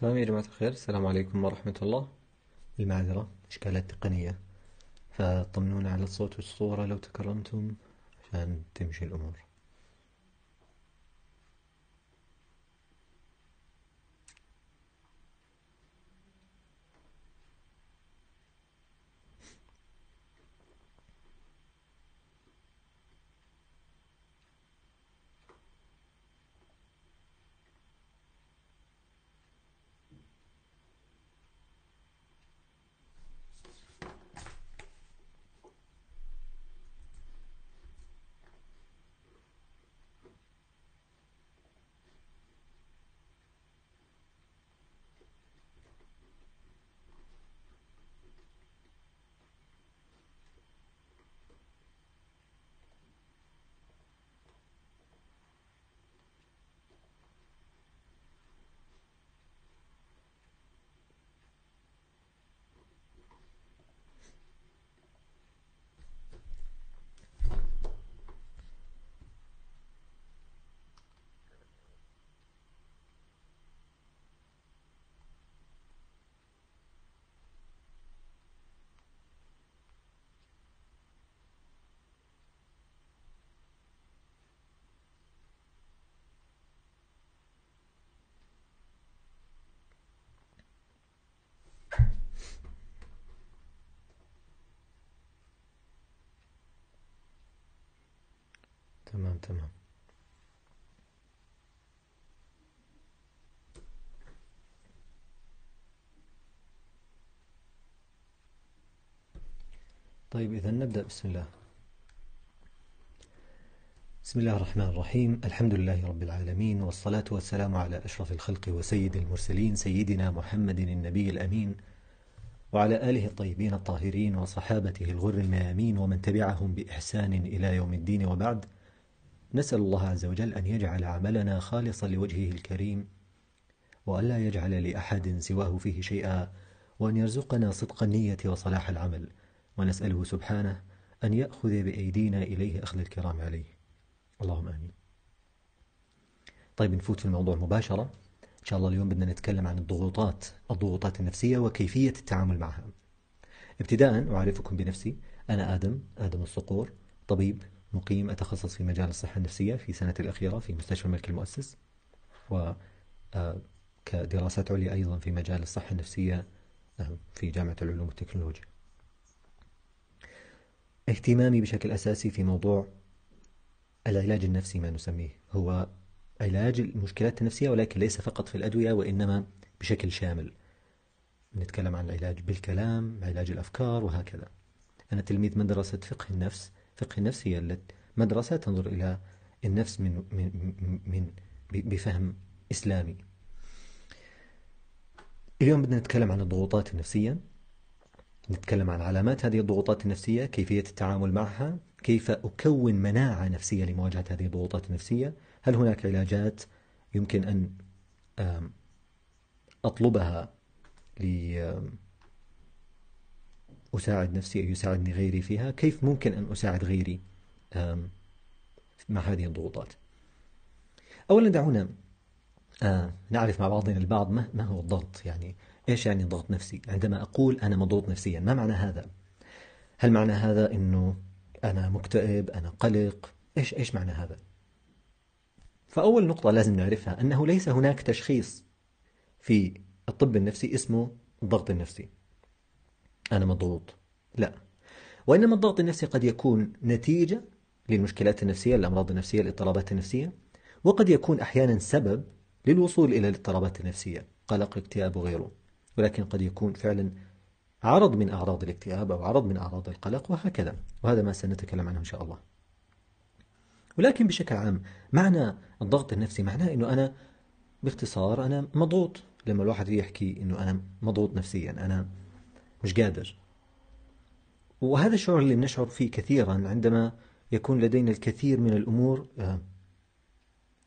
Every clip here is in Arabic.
تمام يا جماعة الخير السلام عليكم ورحمة الله المعذرة إشكالات تقنية فطمنونا على الصوت والصورة لو تكرمتم عشان تمشي الأمور تمام طيب إذا نبدأ بسم الله بسم الله الرحمن الرحيم الحمد لله رب العالمين والصلاة والسلام على أشرف الخلق وسيد المرسلين سيدنا محمد النبي الأمين وعلى آله الطيبين الطاهرين وصحابته الغر الميامين ومن تبعهم بإحسان إلى يوم الدين وبعد نسأل الله عز وجل أن يجعل عملنا خالصا لوجهه الكريم وألا يجعل لأحد سواه فيه شيئا وأن يرزقنا صدق النية وصلاح العمل ونسأله سبحانه أن يأخذ بأيدينا إليه أخذ الكرام عليه اللهم آمين طيب نفوت في الموضوع مباشرة إن شاء الله اليوم بدنا نتكلم عن الضغوطات الضغوطات النفسية وكيفية التعامل معها ابتداء أعرفكم بنفسي أنا آدم آدم الصقور طبيب مقيم أتخصص في مجال الصحة النفسية في سنة الأخيرة في مستشفى الملك المؤسس وكدراسات آه، عليا أيضا في مجال الصحة النفسية آه، في جامعة العلوم والتكنولوجيا اهتمامي بشكل أساسي في موضوع العلاج النفسي ما نسميه هو علاج المشكلات النفسية ولكن ليس فقط في الأدوية وإنما بشكل شامل نتكلم عن العلاج بالكلام علاج الأفكار وهكذا أنا تلميذ مدرسة فقه النفس فقه النفسية مدرسة تنظر إلى النفس من من من بفهم إسلامي اليوم بدنا نتكلم عن الضغوطات النفسية نتكلم عن علامات هذه الضغوطات النفسية كيفية التعامل معها كيف أكون مناعة نفسية لمواجهة هذه الضغوطات النفسية هل هناك علاجات يمكن أن أطلبها أساعد نفسي أو يساعدني غيري فيها كيف ممكن أن أساعد غيري مع هذه الضغوطات أولا دعونا آه، نعرف مع بعضنا البعض ما هو الضغط يعني إيش يعني ضغط نفسي عندما أقول أنا مضغوط نفسيا ما معنى هذا هل معنى هذا أنه أنا مكتئب أنا قلق إيش إيش معنى هذا فأول نقطة لازم نعرفها أنه ليس هناك تشخيص في الطب النفسي اسمه الضغط النفسي أنا مضغوط لا وإنما الضغط النفسي قد يكون نتيجة للمشكلات النفسية الأمراض النفسية الاضطرابات النفسية وقد يكون أحيانا سبب للوصول إلى الاضطرابات النفسية قلق اكتئاب وغيره ولكن قد يكون فعلا عرض من أعراض الاكتئاب أو عرض من أعراض القلق وهكذا وهذا ما سنتكلم عنه إن شاء الله ولكن بشكل عام معنى الضغط النفسي معناه أنه أنا باختصار أنا مضغوط لما الواحد يحكي أنه أنا مضغوط نفسيا أنا مش قادر وهذا الشعور اللي نشعر فيه كثيرا عندما يكون لدينا الكثير من الأمور آه،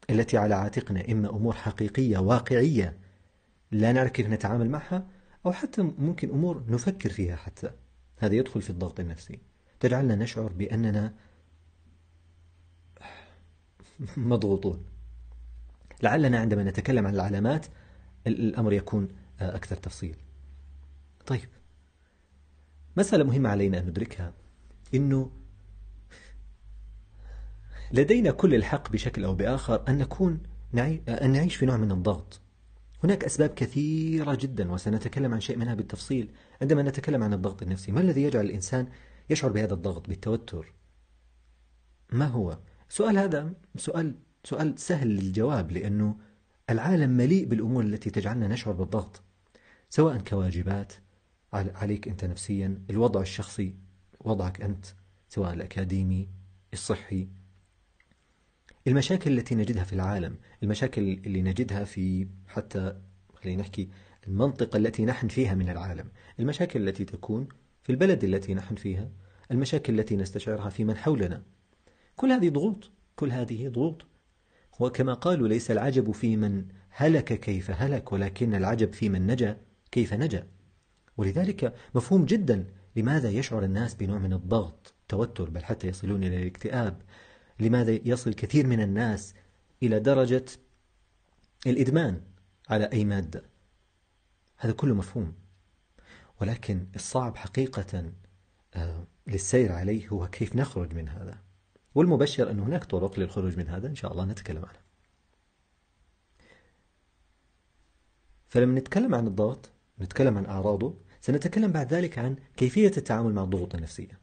التي على عاتقنا إما أمور حقيقية واقعية لا نعرف كيف نتعامل معها أو حتى ممكن أمور نفكر فيها حتى هذا يدخل في الضغط النفسي تجعلنا نشعر بأننا مضغوطون لعلنا عندما نتكلم عن العلامات الأمر يكون آه، أكثر تفصيل طيب مسألة مهمة علينا أن ندركها أنه لدينا كل الحق بشكل أو بآخر أن نكون أن نعيش في نوع من الضغط هناك أسباب كثيرة جدا وسنتكلم عن شيء منها بالتفصيل عندما نتكلم عن الضغط النفسي ما الذي يجعل الإنسان يشعر بهذا الضغط بالتوتر ما هو سؤال هذا سؤال سؤال سهل للجواب لأنه العالم مليء بالأمور التي تجعلنا نشعر بالضغط سواء كواجبات عليك أنت نفسيا الوضع الشخصي وضعك أنت سواء الأكاديمي الصحي المشاكل التي نجدها في العالم المشاكل اللي نجدها في حتى خلينا نحكي المنطقة التي نحن فيها من العالم المشاكل التي تكون في البلد التي نحن فيها المشاكل التي نستشعرها في من حولنا كل هذه ضغوط كل هذه ضغوط وكما قالوا ليس العجب في من هلك كيف هلك ولكن العجب في من نجا كيف نجا ولذلك مفهوم جدا لماذا يشعر الناس بنوع من الضغط توتر بل حتى يصلون إلى الاكتئاب لماذا يصل كثير من الناس إلى درجة الإدمان على أي مادة هذا كله مفهوم ولكن الصعب حقيقة آه، للسير عليه هو كيف نخرج من هذا والمبشر أن هناك طرق للخروج من هذا إن شاء الله نتكلم عنها فلما نتكلم عن الضغط نتكلم عن أعراضه سنتكلم بعد ذلك عن كيفية التعامل مع الضغوط النفسية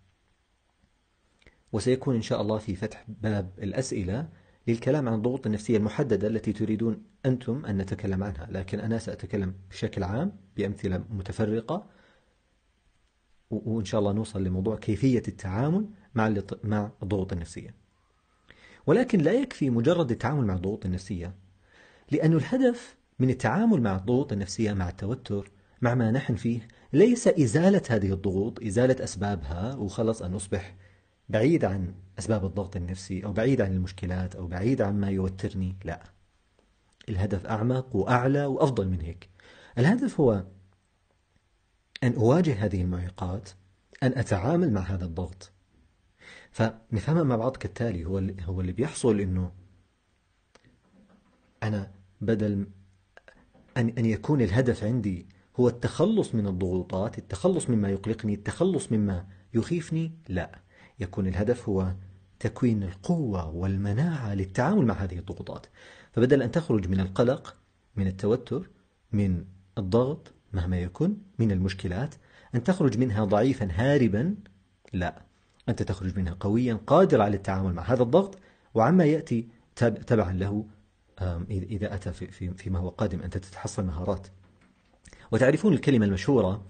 وسيكون إن شاء الله في فتح باب الأسئلة للكلام عن الضغوط النفسية المحددة التي تريدون أنتم أن نتكلم عنها لكن أنا سأتكلم بشكل عام بأمثلة متفرقة وإن شاء الله نوصل لموضوع كيفية التعامل مع مع الضغوط النفسية ولكن لا يكفي مجرد التعامل مع الضغوط النفسية لأن الهدف من التعامل مع الضغوط النفسية مع التوتر مع ما نحن فيه ليس إزالة هذه الضغوط إزالة أسبابها وخلص أن أصبح بعيد عن أسباب الضغط النفسي أو بعيد عن المشكلات أو بعيد عن ما يوترني لا الهدف أعمق وأعلى وأفضل من هيك الهدف هو أن أواجه هذه المعيقات أن أتعامل مع هذا الضغط فنفهمها مع بعض كالتالي هو هو اللي بيحصل انه انا بدل ان ان يكون الهدف عندي هو التخلص من الضغوطات التخلص مما يقلقني التخلص مما يخيفني لا يكون الهدف هو تكوين القوة والمناعة للتعامل مع هذه الضغوطات فبدل أن تخرج من القلق من التوتر من الضغط مهما يكن من المشكلات أن تخرج منها ضعيفا هاربا لا أنت تخرج منها قويا قادر على التعامل مع هذا الضغط وعما يأتي تبعا له إذا أتى فيما هو قادم أنت تتحصل مهارات وتعرفون الكلمة المشهورة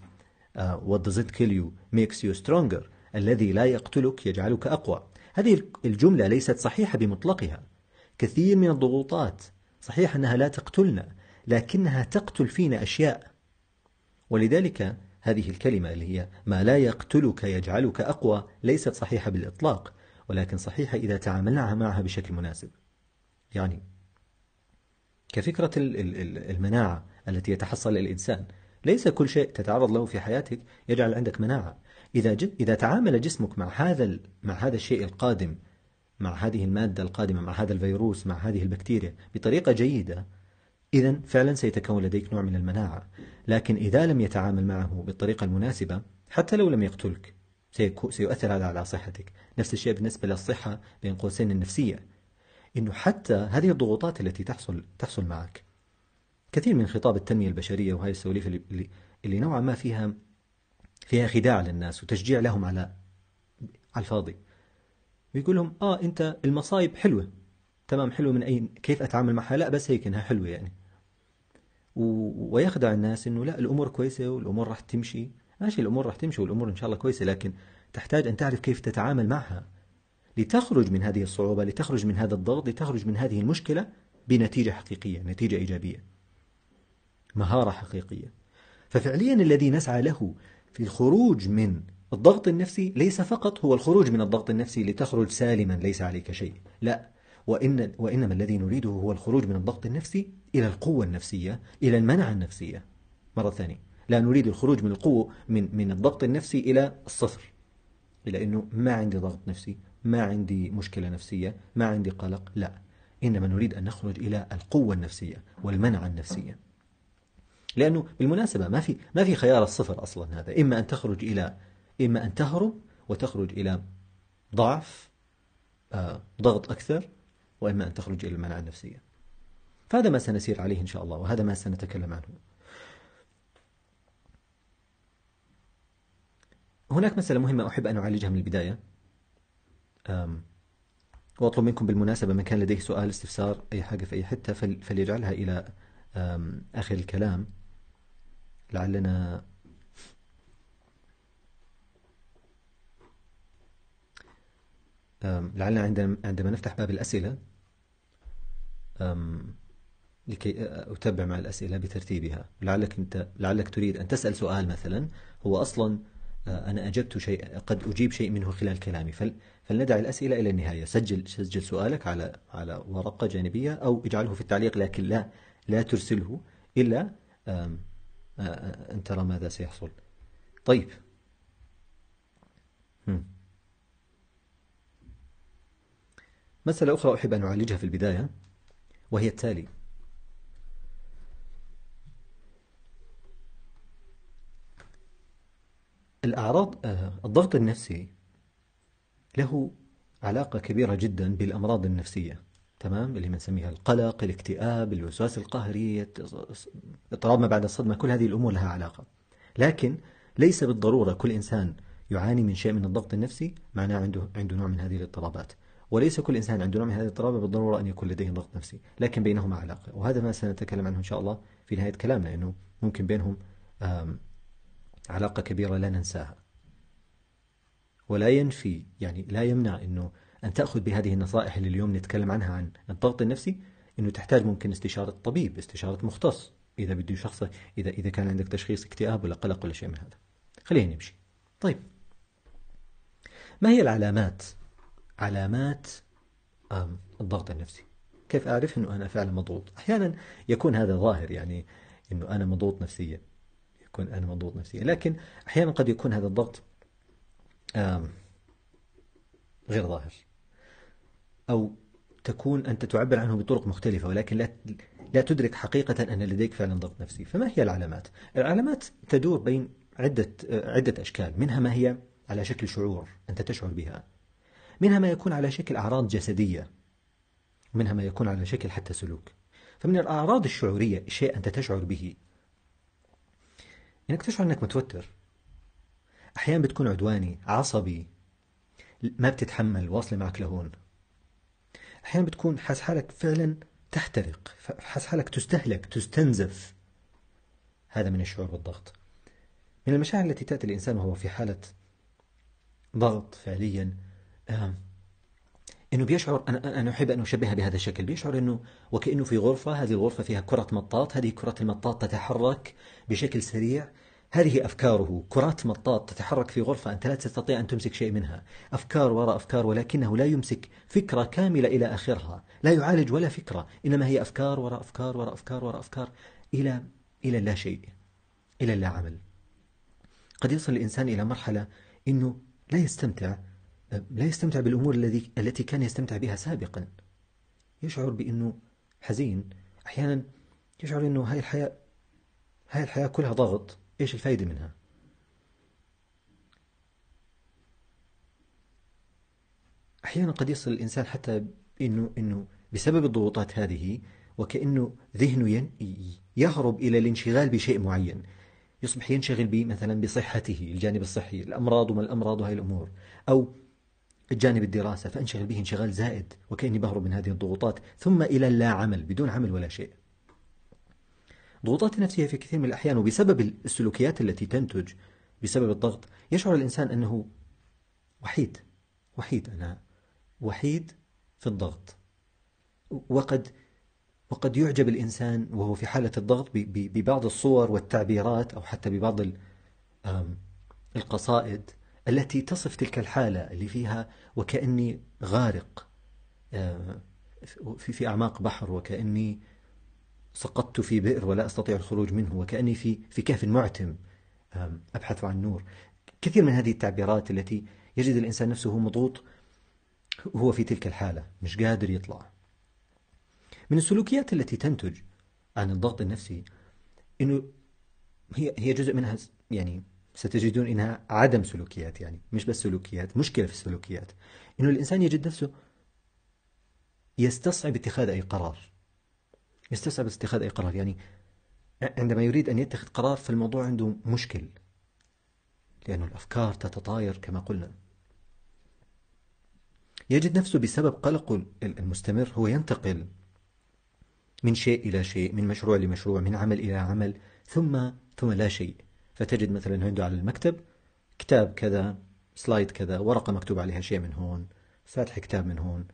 آه، What does it kill you makes you stronger الذي لا يقتلك يجعلك أقوى هذه الجملة ليست صحيحة بمطلقها كثير من الضغوطات صحيح أنها لا تقتلنا لكنها تقتل فينا أشياء ولذلك هذه الكلمة اللي هي ما لا يقتلك يجعلك أقوى ليست صحيحة بالإطلاق ولكن صحيحة إذا تعاملنا معها بشكل مناسب يعني كفكرة المناعة التي يتحصل الإنسان ليس كل شيء تتعرض له في حياتك يجعل عندك مناعة إذا, جد إذا تعامل جسمك مع هذا, مع هذا الشيء القادم مع هذه المادة القادمة مع هذا الفيروس مع هذه البكتيريا بطريقة جيدة إذا فعلا سيتكون لديك نوع من المناعة لكن إذا لم يتعامل معه بالطريقة المناسبة حتى لو لم يقتلك سيؤثر هذا على صحتك نفس الشيء بالنسبة للصحة بين قوسين النفسية إنه حتى هذه الضغوطات التي تحصل تحصل معك كثير من خطاب التنمية البشرية وهي السواليف اللي, اللي نوعا ما فيها فيها خداع للناس وتشجيع لهم على على الفاضي بيقول لهم اه انت المصايب حلوه تمام حلوه من اين كيف اتعامل معها لا بس هيك انها حلوه يعني و... ويخدع الناس انه لا الامور كويسه والامور راح تمشي ماشي الامور راح تمشي والامور ان شاء الله كويسه لكن تحتاج ان تعرف كيف تتعامل معها لتخرج من هذه الصعوبه لتخرج من هذا الضغط لتخرج من هذه المشكله بنتيجه حقيقيه نتيجه ايجابيه مهارة حقيقية ففعليا الذي نسعى له في الخروج من الضغط النفسي ليس فقط هو الخروج من الضغط النفسي لتخرج سالما ليس عليك شيء لا وإن وإنما الذي نريده هو الخروج من الضغط النفسي إلى القوة النفسية إلى المنعة النفسية مرة ثانية لا نريد الخروج من القوة من من الضغط النفسي إلى الصفر إلى أنه ما عندي ضغط نفسي ما عندي مشكلة نفسية ما عندي قلق لا إنما نريد أن نخرج إلى القوة النفسية والمنعة النفسية لأنه بالمناسبة ما في ما في خيار الصفر أصلا هذا إما أن تخرج إلى إما أن تهرب وتخرج إلى ضعف آه، ضغط أكثر وإما أن تخرج إلى المناعة النفسية فهذا ما سنسير عليه إن شاء الله وهذا ما سنتكلم عنه هناك مسألة مهمة أحب أن أعالجها من البداية وأطلب منكم بالمناسبة من كان لديه سؤال استفسار أي حاجة في أي حتة فليجعلها إلى آخر الكلام لعلنا لعلنا عندما نفتح باب الأسئلة لكي أتبع مع الأسئلة بترتيبها لعلك, انت لعلك تريد أن تسأل سؤال مثلا هو أصلا أنا أجبت شيء قد أجيب شيء منه خلال كلامي فل فلندع الأسئلة إلى النهاية سجل سجل سؤالك على على ورقة جانبية أو اجعله في التعليق لكن لا لا ترسله إلا أن ترى ماذا سيحصل طيب مسألة أخرى أحب أن أعالجها في البداية وهي التالي الأعراض الضغط النفسي له علاقة كبيرة جدا بالأمراض النفسية تمام اللي بنسميها القلق الاكتئاب الوسواس القهري اضطراب ما بعد الصدمة كل هذه الأمور لها علاقة لكن ليس بالضرورة كل إنسان يعاني من شيء من الضغط النفسي معناه عنده عنده نوع من هذه الاضطرابات وليس كل إنسان عنده نوع من هذه الاضطرابات بالضرورة أن يكون لديه ضغط نفسي لكن بينهما علاقة وهذا ما سنتكلم عنه إن شاء الله في نهاية كلامنا أنه ممكن بينهم علاقة كبيرة لا ننساها ولا ينفي يعني لا يمنع أنه أن تأخذ بهذه النصائح اللي اليوم نتكلم عنها عن الضغط النفسي أنه تحتاج ممكن استشارة طبيب استشارة مختص إذا بده شخص إذا إذا كان عندك تشخيص اكتئاب ولا قلق ولا شيء من هذا خلينا نمشي طيب ما هي العلامات علامات الضغط النفسي كيف أعرف أنه أنا فعلا مضغوط أحيانا يكون هذا ظاهر يعني أنه أنا مضغوط نفسيا يكون أنا مضغوط نفسيا لكن أحيانا قد يكون هذا الضغط غير ظاهر أو تكون أنت تعبر عنه بطرق مختلفة ولكن لا لا تدرك حقيقة أن لديك فعلا ضغط نفسي فما هي العلامات؟ العلامات تدور بين عدة عدة أشكال منها ما هي على شكل شعور أنت تشعر بها منها ما يكون على شكل أعراض جسدية منها ما يكون على شكل حتى سلوك فمن الأعراض الشعورية شيء أنت تشعر به أنك تشعر أنك متوتر أحيانا بتكون عدواني عصبي ما بتتحمل واصلة معك لهون أحيانا بتكون حاس حالك فعلا تحترق حاس حالك تستهلك تستنزف هذا من الشعور بالضغط من المشاعر التي تأتي الإنسان وهو في حالة ضغط فعليا انه بيشعر انا انا احب ان اشبهها بهذا الشكل بيشعر انه وكانه في غرفه هذه الغرفه فيها كره مطاط هذه كره المطاط تتحرك بشكل سريع هذه أفكاره كرات مطاط تتحرك في غرفة أنت لا تستطيع أن تمسك شيء منها أفكار وراء أفكار ولكنه لا يمسك فكرة كاملة إلى آخرها لا يعالج ولا فكرة إنما هي أفكار وراء أفكار وراء أفكار وراء أفكار إلى إلى لا شيء إلى لا عمل قد يصل الإنسان إلى مرحلة أنه لا يستمتع لا يستمتع بالأمور الذي التي كان يستمتع بها سابقا يشعر بأنه حزين أحيانا يشعر أنه هاي الحياة هاي الحياة كلها ضغط إيش الفايدة منها أحيانا قد يصل الإنسان حتى إنه إنه بسبب الضغوطات هذه وكأنه ذهنه يهرب إلى الانشغال بشيء معين يصبح ينشغل به مثلا بصحته الجانب الصحي الأمراض وما الأمراض وهي الأمور أو الجانب الدراسة فأنشغل به انشغال زائد وكأني بهرب من هذه الضغوطات ثم إلى اللا عمل بدون عمل ولا شيء ضغوطات نفسية في كثير من الأحيان وبسبب السلوكيات التي تنتج بسبب الضغط يشعر الإنسان أنه وحيد وحيد أنا وحيد في الضغط وقد وقد يعجب الإنسان وهو في حالة الضغط ببعض الصور والتعبيرات أو حتى ببعض القصائد التي تصف تلك الحالة اللي فيها وكأني غارق آه، في أعماق بحر وكأني سقطت في بئر ولا أستطيع الخروج منه وكأني في في كهف معتم أبحث عن نور كثير من هذه التعبيرات التي يجد الإنسان نفسه مضغوط هو في تلك الحالة مش قادر يطلع من السلوكيات التي تنتج عن الضغط النفسي انه هي هي جزء منها يعني ستجدون انها عدم سلوكيات يعني مش بس سلوكيات مشكله في السلوكيات انه الانسان يجد نفسه يستصعب اتخاذ اي قرار يستصعب اتخاذ أي قرار يعني عندما يريد أن يتخذ قرار فالموضوع عنده مشكل لأن الأفكار تتطاير كما قلنا يجد نفسه بسبب قلقه المستمر هو ينتقل من شيء إلى شيء من مشروع لمشروع من عمل إلى عمل ثم ثم لا شيء فتجد مثلا عنده على المكتب كتاب كذا سلايد كذا ورقة مكتوب عليها شيء من هون فاتح كتاب من هون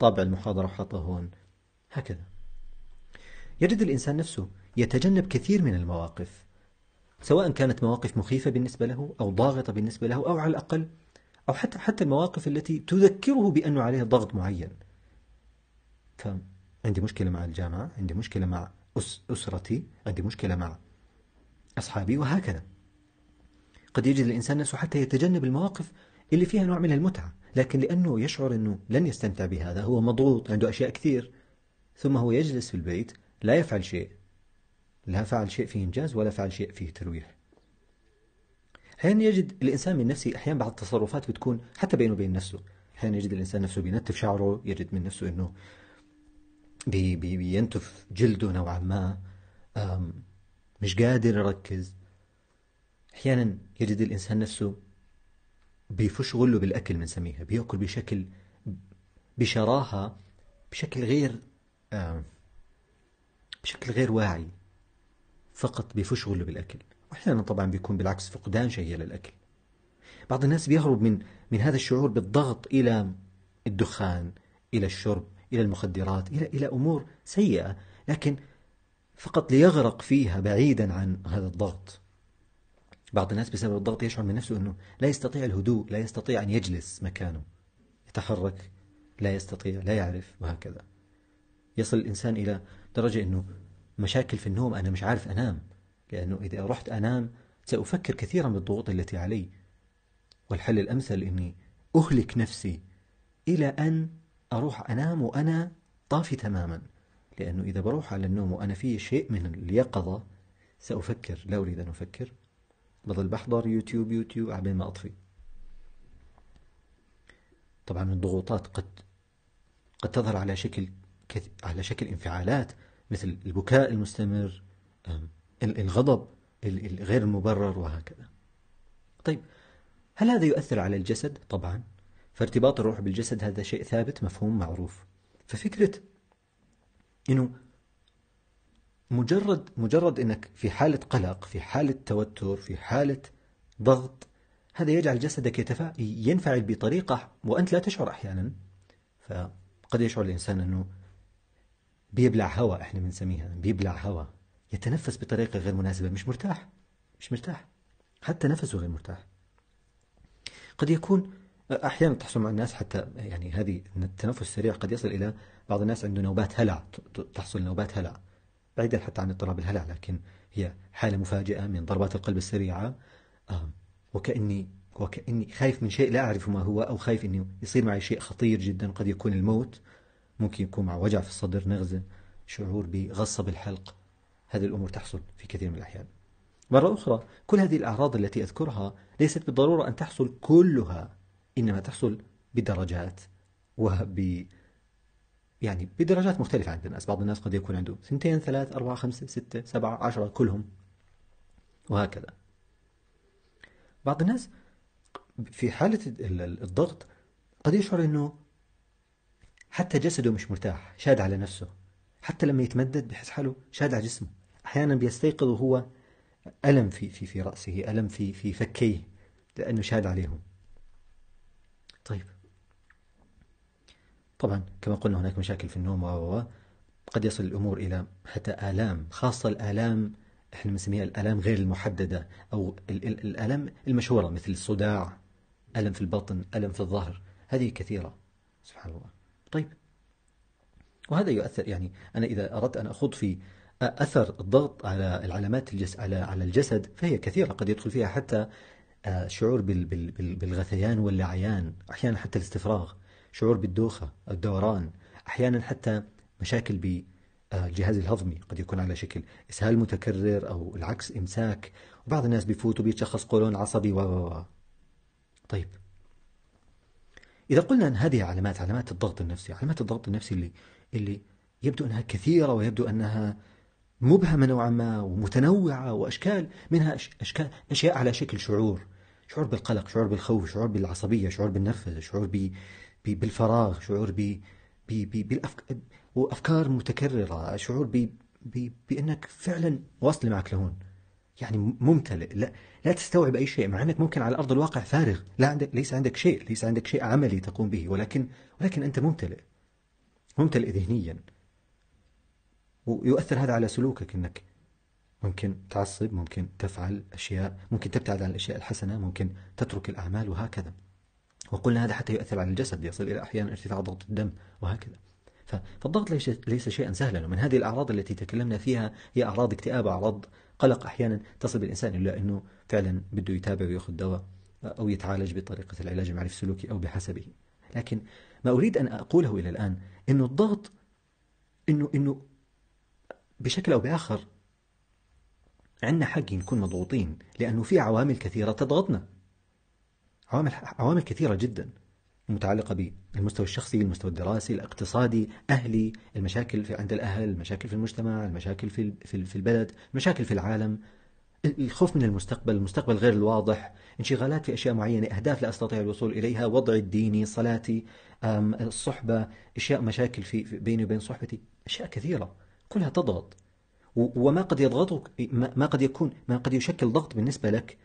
طابع المحاضرة وحطه هون هكذا يجد الإنسان نفسه يتجنب كثير من المواقف سواء كانت مواقف مخيفة بالنسبة له أو ضاغطة بالنسبة له أو على الأقل أو حتى حتى المواقف التي تذكره بأنه عليه ضغط معين فعندي مشكلة مع الجامعة عندي مشكلة مع أس أسرتي عندي مشكلة مع أصحابي وهكذا قد يجد الإنسان نفسه حتى يتجنب المواقف اللي فيها نوع من المتعة لكن لأنه يشعر أنه لن يستمتع بهذا هو مضغوط عنده أشياء كثير ثم هو يجلس في البيت لا يفعل شيء لا فعل شيء فيه إنجاز ولا فعل شيء فيه ترويح حين يجد الإنسان من نفسه أحيانا بعض التصرفات بتكون حتى بينه وبين نفسه أحيانا يجد الإنسان نفسه بينتف شعره يجد من نفسه أنه بي بي بينتف جلده نوعا ما مش قادر يركز أحيانا يجد الإنسان نفسه بيفش غله بالأكل بنسميها بيأكل بشكل بشراهة بشكل غير بشكل غير واعي فقط بفشغله بالأكل وأحيانا طبعا بيكون بالعكس فقدان شهية للأكل بعض الناس بيهرب من من هذا الشعور بالضغط إلى الدخان إلى الشرب إلى المخدرات إلى إلى أمور سيئة لكن فقط ليغرق فيها بعيدا عن هذا الضغط بعض الناس بسبب الضغط يشعر من نفسه أنه لا يستطيع الهدوء لا يستطيع أن يجلس مكانه يتحرك لا يستطيع لا يعرف وهكذا يصل الإنسان إلى درجة أنه مشاكل في النوم أنا مش عارف أنام لأنه إذا رحت أنام سأفكر كثيرا بالضغوط التي علي والحل الأمثل أني أهلك نفسي إلى أن أروح أنام وأنا طافي تماما لأنه إذا بروح على النوم وأنا في شيء من اليقظة سأفكر لا أريد أن أفكر بظل بحضر يوتيوب يوتيوب عبين ما أطفي طبعا الضغوطات قد قد تظهر على شكل كث... على شكل انفعالات مثل البكاء المستمر الغضب الغير المبرر وهكذا طيب هل هذا يؤثر على الجسد؟ طبعا فارتباط الروح بالجسد هذا شيء ثابت مفهوم معروف ففكرة أنه مجرد مجرد أنك في حالة قلق في حالة توتر في حالة ضغط هذا يجعل جسدك يتفا... ينفعل بطريقة وأنت لا تشعر أحيانا فقد يشعر الإنسان أنه بيبلع هواء احنا بنسميها بيبلع هواء يتنفس بطريقة غير مناسبة مش مرتاح مش مرتاح حتى نفسه غير مرتاح قد يكون احيانا تحصل مع الناس حتى يعني هذه التنفس السريع قد يصل الى بعض الناس عنده نوبات هلع تحصل نوبات هلع بعيدا حتى عن اضطراب الهلع لكن هي حاله مفاجئه من ضربات القلب السريعه آه، وكاني وكاني خايف من شيء لا اعرف ما هو او خايف انه يصير معي شيء خطير جدا قد يكون الموت ممكن يكون مع وجع في الصدر نغزة شعور بغصة بالحلق هذه الأمور تحصل في كثير من الأحيان مرة أخرى كل هذه الأعراض التي أذكرها ليست بالضرورة أن تحصل كلها إنما تحصل بدرجات وب يعني بدرجات مختلفة عند الناس بعض الناس قد يكون عنده ثنتين ثلاث أربعة خمسة ستة سبعة عشرة كلهم وهكذا بعض الناس في حالة الضغط قد يشعر أنه حتى جسده مش مرتاح شاد على نفسه حتى لما يتمدد بحس حاله شاد على جسمه أحيانا بيستيقظ وهو ألم في في في رأسه ألم في في فكيه لأنه شاد عليهم طيب طبعا كما قلنا هناك مشاكل في النوم و قد يصل الأمور إلى حتى آلام خاصة الآلام احنا بنسميها الآلام غير المحددة أو الآلام المشهورة مثل الصداع ألم في البطن ألم في الظهر هذه كثيرة سبحان الله طيب وهذا يؤثر يعني أنا إذا أردت أن أخوض في أثر الضغط على العلامات الجس على على الجسد فهي كثيرة قد يدخل فيها حتى آه، شعور بالغثيان واللعيان أحيانا حتى الاستفراغ شعور بالدوخة الدوران أحيانا حتى مشاكل بالجهاز آه، الهضمي قد يكون على شكل إسهال متكرر أو العكس إمساك وبعض الناس بيفوتوا بيتشخص قولون عصبي و طيب إذا قلنا أن هذه علامات علامات الضغط النفسي علامات الضغط النفسي اللي اللي يبدو أنها كثيرة ويبدو أنها مبهمة نوعا ما ومتنوعة وأشكال منها أشكال أشياء على شكل شعور شعور بالقلق شعور بالخوف شعور بالعصبية شعور بالنرفزة شعور بي بي بالفراغ شعور بي بي بي بالأفك... وأفكار متكررة شعور بي بي بأنك فعلا واصل معك لهون يعني ممتلئ لا لا تستوعب أي شيء مع أنك ممكن على أرض الواقع فارغ لا عندك ليس عندك شيء ليس عندك شيء عملي تقوم به ولكن ولكن أنت ممتلئ ممتلئ ذهنيا ويؤثر هذا على سلوكك أنك ممكن تعصب ممكن تفعل أشياء ممكن تبتعد عن الأشياء الحسنة ممكن تترك الأعمال وهكذا وقلنا هذا حتى يؤثر على الجسد يصل إلى أحيانا ارتفاع ضغط الدم وهكذا فالضغط ليس شيئا سهلا ومن هذه الأعراض التي تكلمنا فيها هي أعراض اكتئاب أعراض قلق أحيانا تصل بالإنسان إلى أنه فعلا بده يتابع ويأخذ دواء أو يتعالج بطريقة العلاج المعرفي السلوكي أو بحسبه لكن ما أريد أن أقوله إلى الآن أنه الضغط أنه, إنه بشكل أو بآخر عندنا حق نكون مضغوطين لأنه في عوامل كثيرة تضغطنا عوامل, عوامل كثيرة جدا المتعلقة بالمستوى الشخصي المستوى الدراسي الاقتصادي أهلي المشاكل في عند الأهل المشاكل في المجتمع المشاكل في, في البلد المشاكل في العالم الخوف من المستقبل المستقبل غير الواضح انشغالات في أشياء معينة أهداف لا أستطيع الوصول إليها وضعي الديني صلاتي الصحبة أشياء مشاكل في بيني وبين صحبتي أشياء كثيرة كلها تضغط وما قد يضغطك ما قد يكون ما قد يشكل ضغط بالنسبة لك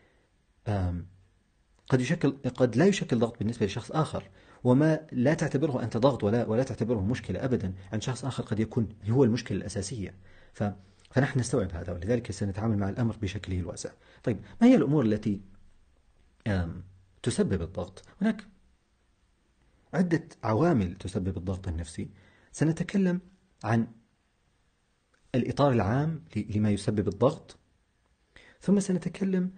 قد يشكل قد لا يشكل ضغط بالنسبة لشخص آخر وما لا تعتبره أنت ضغط ولا ولا تعتبره مشكلة أبدا عند شخص آخر قد يكون هو المشكلة الأساسية ف فنحن نستوعب هذا ولذلك سنتعامل مع الأمر بشكله الواسع طيب ما هي الأمور التي تسبب الضغط هناك عدة عوامل تسبب الضغط النفسي سنتكلم عن الإطار العام لما يسبب الضغط ثم سنتكلم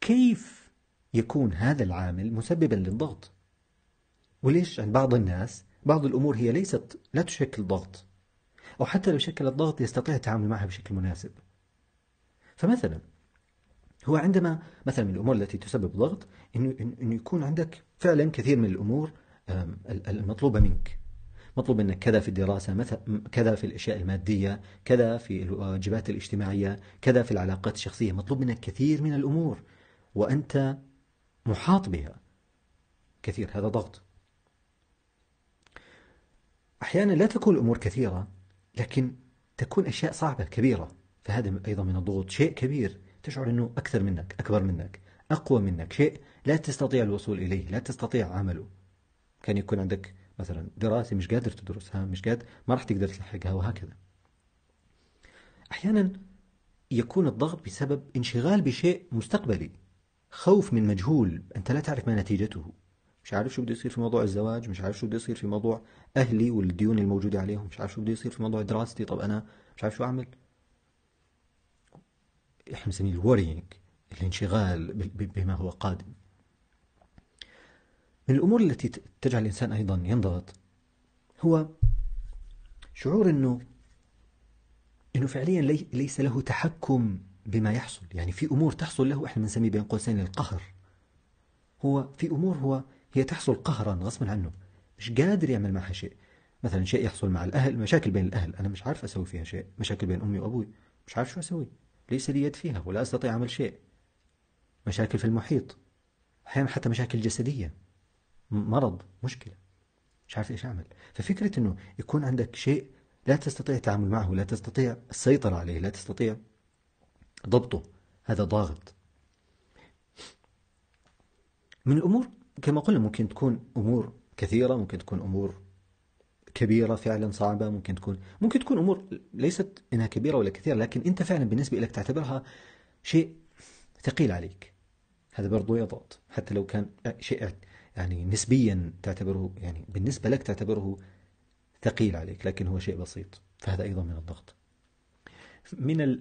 كيف يكون هذا العامل مسببا للضغط وليش عند بعض الناس بعض الأمور هي ليست لا تشكل ضغط أو حتى لو شكلت ضغط يستطيع التعامل معها بشكل مناسب فمثلا هو عندما مثلا من الأمور التي تسبب ضغط إنه, إنه يكون عندك فعلا كثير من الأمور المطلوبة منك مطلوب منك كذا في الدراسة مثلا كذا في الأشياء المادية كذا في الواجبات الاجتماعية كذا في العلاقات الشخصية مطلوب منك كثير من الأمور وأنت محاط بها كثير هذا ضغط أحيانا لا تكون الأمور كثيرة لكن تكون أشياء صعبة كبيرة فهذا أيضا من الضغوط شيء كبير تشعر أنه أكثر منك أكبر منك أقوى منك شيء لا تستطيع الوصول إليه لا تستطيع عمله كان يكون عندك مثلا دراسة مش قادر تدرسها مش قادر ما راح تقدر تلحقها وهكذا أحيانا يكون الضغط بسبب انشغال بشيء مستقبلي خوف من مجهول أنت لا تعرف ما نتيجته مش عارف شو بده يصير في موضوع الزواج مش عارف شو بده يصير في موضوع أهلي والديون الموجودة عليهم مش عارف شو بده يصير في موضوع دراستي طب أنا مش عارف شو أعمل احنا بنسميه الورينج الانشغال بما هو قادم من الأمور التي تجعل الإنسان أيضا ينضغط هو شعور أنه أنه فعليا ليس له تحكم بما يحصل يعني في أمور تحصل له إحنا بنسميه بين قوسين القهر هو في أمور هو هي تحصل قهرا غصبا عنه مش قادر يعمل معها شيء مثلا شيء يحصل مع الأهل مشاكل بين الأهل أنا مش عارف أسوي فيها شيء مشاكل بين أمي وأبوي مش عارف شو أسوي ليس لي يد فيها ولا أستطيع عمل شيء مشاكل في المحيط أحيانا حتى مشاكل جسدية مرض مشكلة مش عارف إيش أعمل ففكرة أنه يكون عندك شيء لا تستطيع التعامل معه لا تستطيع السيطرة عليه لا تستطيع ضبطه هذا ضاغط من الأمور كما قلنا ممكن تكون أمور كثيرة ممكن تكون أمور كبيرة فعلا صعبة ممكن تكون ممكن تكون أمور ليست إنها كبيرة ولا كثيرة لكن أنت فعلا بالنسبة لك تعتبرها شيء ثقيل عليك هذا برضو يضغط حتى لو كان شيء يعني نسبيا تعتبره يعني بالنسبة لك تعتبره ثقيل عليك لكن هو شيء بسيط فهذا أيضا من الضغط من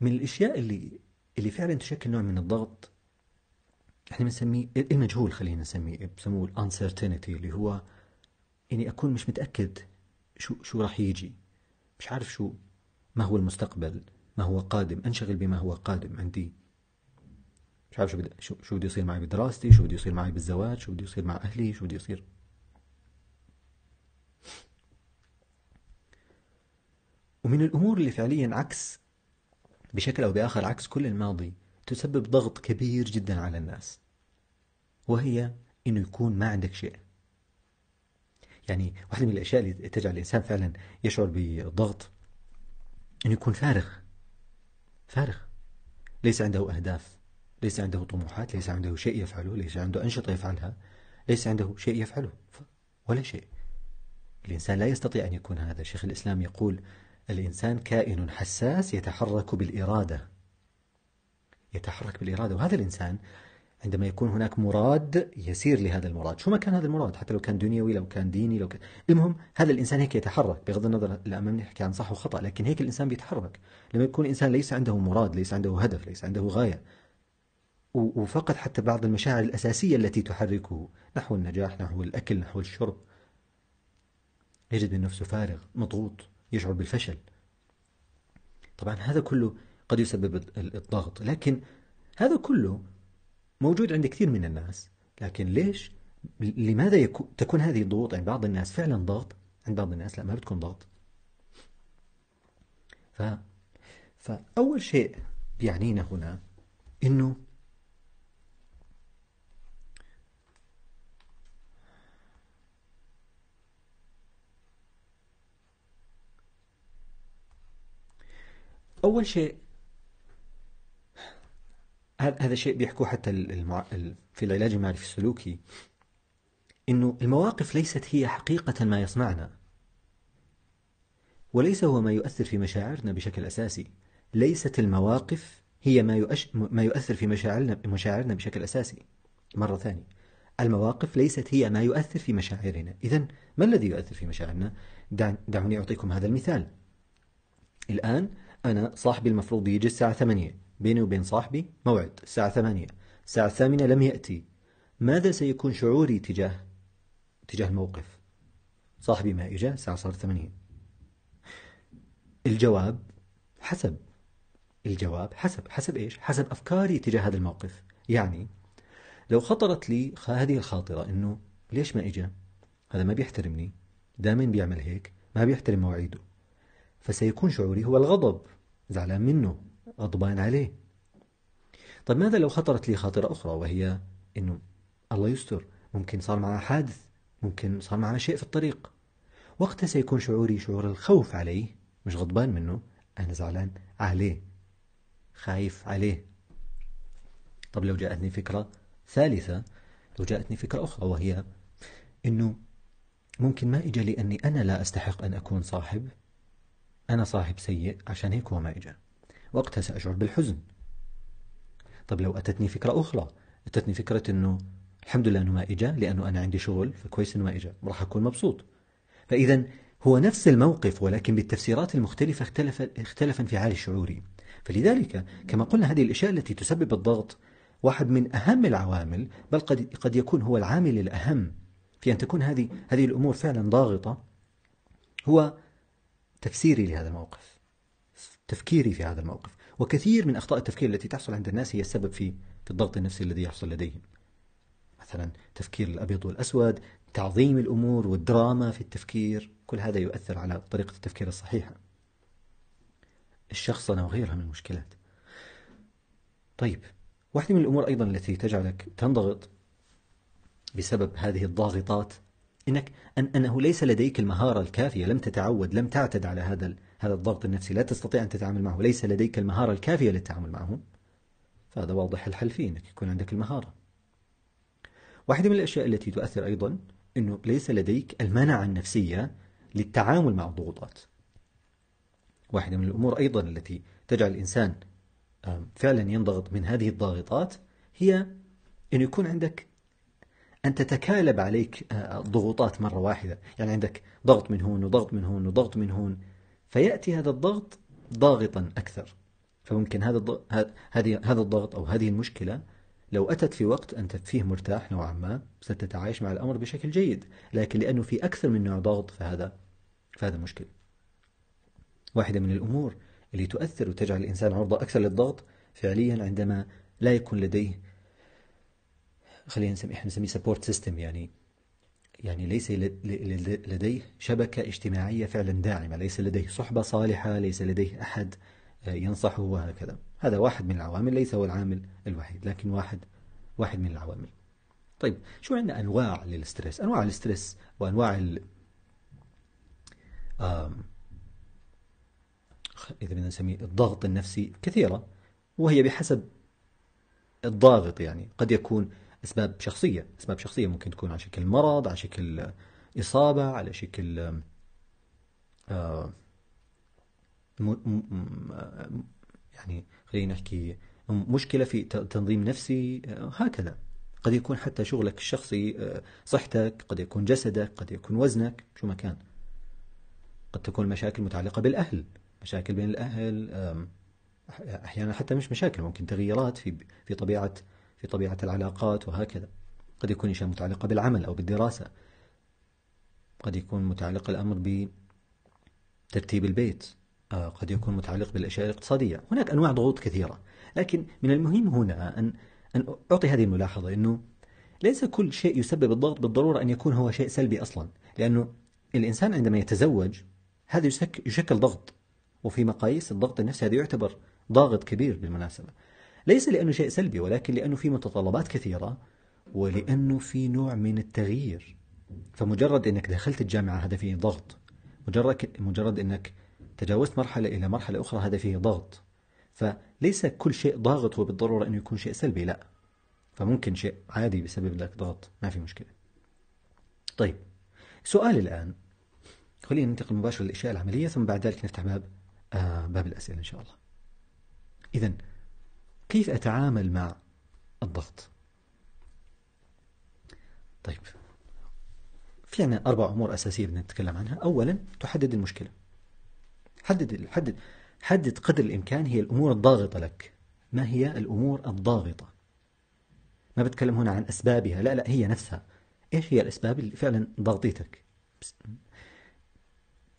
من الاشياء اللي اللي فعلا تشكل نوع من الضغط احنا بنسميه إيه المجهول خلينا نسميه بسموه الانسرتينتي اللي هو اني اكون مش متاكد شو شو راح يجي مش عارف شو ما هو المستقبل ما هو قادم انشغل بما هو قادم عندي مش عارف شو بدي شو, شو بده يصير معي بدراستي شو بده يصير معي بالزواج شو بده يصير مع اهلي شو بده يصير ومن الامور اللي فعليا عكس بشكل أو بآخر عكس كل الماضي تسبب ضغط كبير جدا على الناس وهي أنه يكون ما عندك شيء يعني واحدة من الأشياء اللي تجعل الإنسان فعلا يشعر بضغط أنه يكون فارغ فارغ ليس عنده أهداف ليس عنده طموحات ليس عنده شيء يفعله ليس عنده أنشطة يفعلها ليس عنده شيء يفعله ولا شيء الإنسان لا يستطيع أن يكون هذا شيخ الإسلام يقول الإنسان كائن حساس يتحرك بالإرادة يتحرك بالإرادة وهذا الإنسان عندما يكون هناك مراد يسير لهذا المراد شو ما كان هذا المراد حتى لو كان دنيوي لو كان ديني لو كان المهم هذا الإنسان هيك يتحرك بغض النظر الأمام نحكي عن صح وخطأ لكن هيك الإنسان بيتحرك لما يكون إنسان ليس عنده مراد ليس عنده هدف ليس عنده غاية وفقد حتى بعض المشاعر الأساسية التي تحركه نحو النجاح نحو الأكل نحو الشرب يجد من نفسه فارغ مضغوط يشعر بالفشل طبعا هذا كله قد يسبب الضغط لكن هذا كله موجود عند كثير من الناس لكن ليش لماذا تكون هذه الضغوط عند بعض الناس فعلا ضغط عند بعض الناس لا ما بتكون ضغط ف... فأول شيء بيعنينا هنا أنه أول شيء هذا شيء بيحكوه حتى المع... في العلاج المعرفي السلوكي انه المواقف ليست هي حقيقة ما يصنعنا وليس هو ما يؤثر في مشاعرنا بشكل اساسي ليست المواقف هي ما يؤش... ما يؤثر في مشاعرنا مشاعرنا بشكل اساسي مرة ثانية المواقف ليست هي ما يؤثر في مشاعرنا اذا ما الذي يؤثر في مشاعرنا دع... دعوني اعطيكم هذا المثال الان أنا صاحبي المفروض يجي الساعة ثمانية بيني وبين صاحبي موعد الساعة ثمانية الساعة الثامنة لم يأتي ماذا سيكون شعوري تجاه تجاه الموقف صاحبي ما إجا الساعة صارت ثمانية الجواب حسب الجواب حسب حسب إيش حسب أفكاري تجاه هذا الموقف يعني لو خطرت لي هذه الخاطرة أنه ليش ما إجا هذا ما بيحترمني دائما بيعمل هيك ما بيحترم مواعيده فسيكون شعوري هو الغضب زعلان منه غضبان عليه طب ماذا لو خطرت لي خاطرة أخرى وهي أنه الله يستر ممكن صار معه حادث ممكن صار معه شيء في الطريق وقتها سيكون شعوري شعور الخوف عليه مش غضبان منه أنا زعلان عليه خايف عليه طب لو جاءتني فكرة ثالثة لو جاءتني فكرة أخرى وهي أنه ممكن ما إجا لأني أنا لا أستحق أن أكون صاحب أنا صاحب سيء عشان هيك هو ما إجا وقتها سأشعر بالحزن طب لو أتتني فكرة أخرى أتتني فكرة أنه الحمد لله أنه ما إجا لأنه أنا عندي شغل فكويس أنه ما إجا راح أكون مبسوط فإذا هو نفس الموقف ولكن بالتفسيرات المختلفة اختلف, اختلف انفعال شعوري فلذلك كما قلنا هذه الأشياء التي تسبب الضغط واحد من أهم العوامل بل قد, قد يكون هو العامل الأهم في أن تكون هذه هذه الأمور فعلا ضاغطة هو تفسيري لهذا الموقف تفكيري في هذا الموقف وكثير من أخطاء التفكير التي تحصل عند الناس هي السبب في في الضغط النفسي الذي يحصل لديهم مثلا تفكير الأبيض والأسود تعظيم الأمور والدراما في التفكير كل هذا يؤثر على طريقة التفكير الصحيحة الشخصنة وغيرها من المشكلات طيب واحدة من الأمور أيضا التي تجعلك تنضغط بسبب هذه الضاغطات إنك أن أنه ليس لديك المهارة الكافية لم تتعود لم تعتد على هذا هذا الضغط النفسي لا تستطيع أن تتعامل معه ليس لديك المهارة الكافية للتعامل معه فهذا واضح الحل فيه أنك يكون عندك المهارة واحدة من الأشياء التي تؤثر أيضا أنه ليس لديك المنعة النفسية للتعامل مع الضغوطات واحدة من الأمور أيضا التي تجعل الإنسان فعلا ينضغط من هذه الضاغطات هي أن يكون عندك أن تتكالب عليك آه، ضغوطات مرة واحدة يعني عندك ضغط من هون وضغط من هون وضغط من هون فيأتي هذا الضغط ضاغطا أكثر فممكن هذا الضغط هذه هذا الضغط أو هذه المشكلة لو أتت في وقت أنت فيه مرتاح نوعا ما ستتعايش مع الأمر بشكل جيد لكن لأنه في أكثر من نوع ضغط فهذا فهذا مشكل واحدة من الأمور اللي تؤثر وتجعل الإنسان عرضة أكثر للضغط فعليا عندما لا يكون لديه خلينا نسمي احنا نسميه سبورت سيستم يعني يعني ليس لديه شبكة اجتماعية فعلا داعمة ليس لديه صحبة صالحة ليس لديه أحد آه، ينصحه وهكذا هذا واحد من العوامل ليس هو العامل الوحيد لكن واحد واحد من العوامل طيب شو عندنا أنواع للستريس أنواع الستريس وأنواع ال إذا بدنا نسميه الضغط النفسي كثيرة وهي بحسب الضاغط يعني قد يكون أسباب شخصية أسباب شخصية ممكن تكون على شكل مرض على شكل إصابة على شكل آه، يعني خلينا نحكي مشكلة في تنظيم نفسي آه، هكذا قد يكون حتى شغلك الشخصي آه، صحتك قد يكون جسدك قد يكون وزنك شو ما كان قد تكون مشاكل متعلقة بالأهل مشاكل بين الأهل أحيانا حتى مش مشاكل ممكن تغييرات في في طبيعة في طبيعة العلاقات وهكذا قد يكون شيء متعلقة بالعمل أو بالدراسة قد يكون متعلق الأمر بترتيب البيت آه، قد يكون متعلق بالأشياء الاقتصادية هناك أنواع ضغوط كثيرة لكن من المهم هنا أن أن أعطي هذه الملاحظة أنه ليس كل شيء يسبب الضغط بالضرورة أن يكون هو شيء سلبي أصلا لأنه الإنسان عندما يتزوج هذا يشكل ضغط وفي مقاييس الضغط النفسي هذا يعتبر ضاغط كبير بالمناسبة ليس لأنه شيء سلبي ولكن لأنه في متطلبات كثيرة ولأنه في نوع من التغيير فمجرد أنك دخلت الجامعة هذا فيه ضغط مجرد, مجرد أنك تجاوزت مرحلة إلى مرحلة أخرى هذا فيه ضغط فليس كل شيء ضاغط هو بالضرورة أنه يكون شيء سلبي لا فممكن شيء عادي بسبب لك ضغط ما في مشكلة طيب سؤالي الآن خلينا ننتقل مباشرة للأشياء العملية ثم بعد ذلك نفتح باب آه باب الأسئلة إن شاء الله إذا كيف أتعامل مع الضغط طيب في عنا أربع أمور أساسية بدنا نتكلم عنها أولا تحدد المشكلة حدد حدد حدد قدر الإمكان هي الأمور الضاغطة لك ما هي الأمور الضاغطة ما بتكلم هنا عن أسبابها لا لا هي نفسها إيش هي الأسباب اللي فعلا ضغطيتك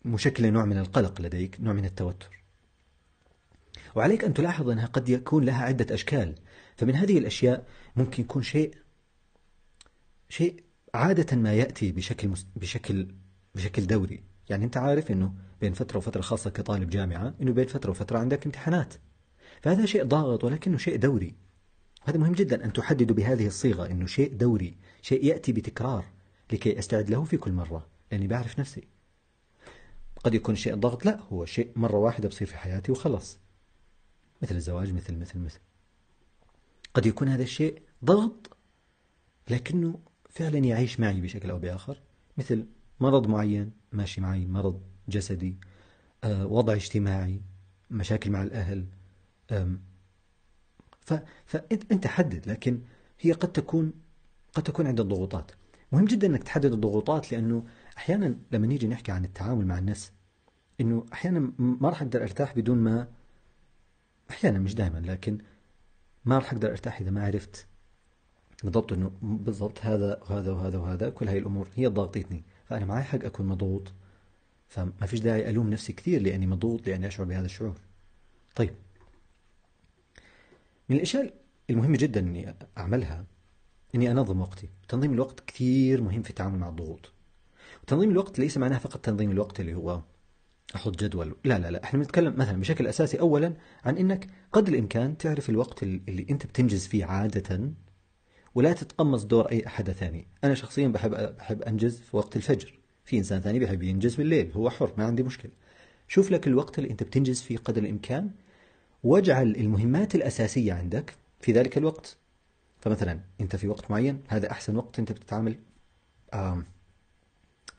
مشكلة نوع من القلق لديك نوع من التوتر وعليك أن تلاحظ أنها قد يكون لها عدة أشكال فمن هذه الأشياء ممكن يكون شيء شيء عادة ما يأتي بشكل مس... بشكل بشكل دوري يعني أنت عارف أنه بين فترة وفترة خاصة كطالب جامعة أنه بين فترة وفترة عندك امتحانات فهذا شيء ضاغط ولكنه شيء دوري هذا مهم جدا أن تحدد بهذه الصيغة أنه شيء دوري شيء يأتي بتكرار لكي أستعد له في كل مرة لأني بعرف نفسي قد يكون شيء ضغط لا هو شيء مرة واحدة بصير في حياتي وخلص مثل الزواج مثل مثل مثل قد يكون هذا الشيء ضغط لكنه فعلا يعيش معي بشكل أو بآخر مثل مرض معين ماشي معي مرض جسدي آه، وضع اجتماعي مشاكل مع الأهل فأنت حدد لكن هي قد تكون قد تكون عند الضغوطات مهم جدا أنك تحدد الضغوطات لأنه أحيانا لما نيجي نحكي عن التعامل مع الناس أنه أحيانا ما راح أقدر أرتاح بدون ما احيانا مش دائما لكن ما راح اقدر ارتاح اذا ما عرفت بالضبط انه بالضبط هذا وهذا وهذا وهذا كل هاي الامور هي ضاغطتني فانا معي حق اكون مضغوط فما فيش داعي الوم نفسي كثير لاني مضغوط لاني اشعر بهذا الشعور طيب من الاشياء المهمه جدا اني اعملها اني انظم وقتي تنظيم الوقت كثير مهم في التعامل مع الضغوط وتنظيم الوقت ليس معناه فقط تنظيم الوقت اللي هو احط جدول لا لا لا احنا بنتكلم مثلا بشكل اساسي اولا عن انك قد الامكان تعرف الوقت اللي انت بتنجز فيه عاده ولا تتقمص دور اي احد ثاني انا شخصيا بحب بحب انجز في وقت الفجر في انسان ثاني بحب ينجز بالليل هو حر ما عندي مشكله شوف لك الوقت اللي انت بتنجز فيه قدر الامكان واجعل المهمات الاساسيه عندك في ذلك الوقت فمثلا انت في وقت معين هذا احسن وقت انت بتتعامل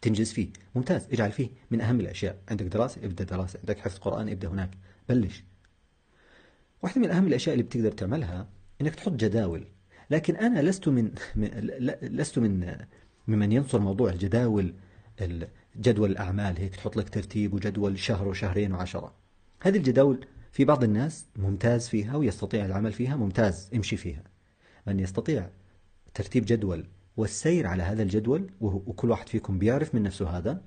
تنجز فيه ممتاز اجعل فيه من أهم الأشياء عندك دراسة ابدأ دراسة عندك حفظ قرآن ابدأ هناك بلش واحدة من أهم الأشياء اللي بتقدر تعملها إنك تحط جداول لكن أنا لست من, من لست من ممن ينصر موضوع الجداول جدول الأعمال هيك تحط لك ترتيب وجدول شهر وشهرين وعشرة هذه الجداول في بعض الناس ممتاز فيها ويستطيع العمل فيها ممتاز امشي فيها من يستطيع ترتيب جدول والسير على هذا الجدول وكل واحد فيكم بيعرف من نفسه هذا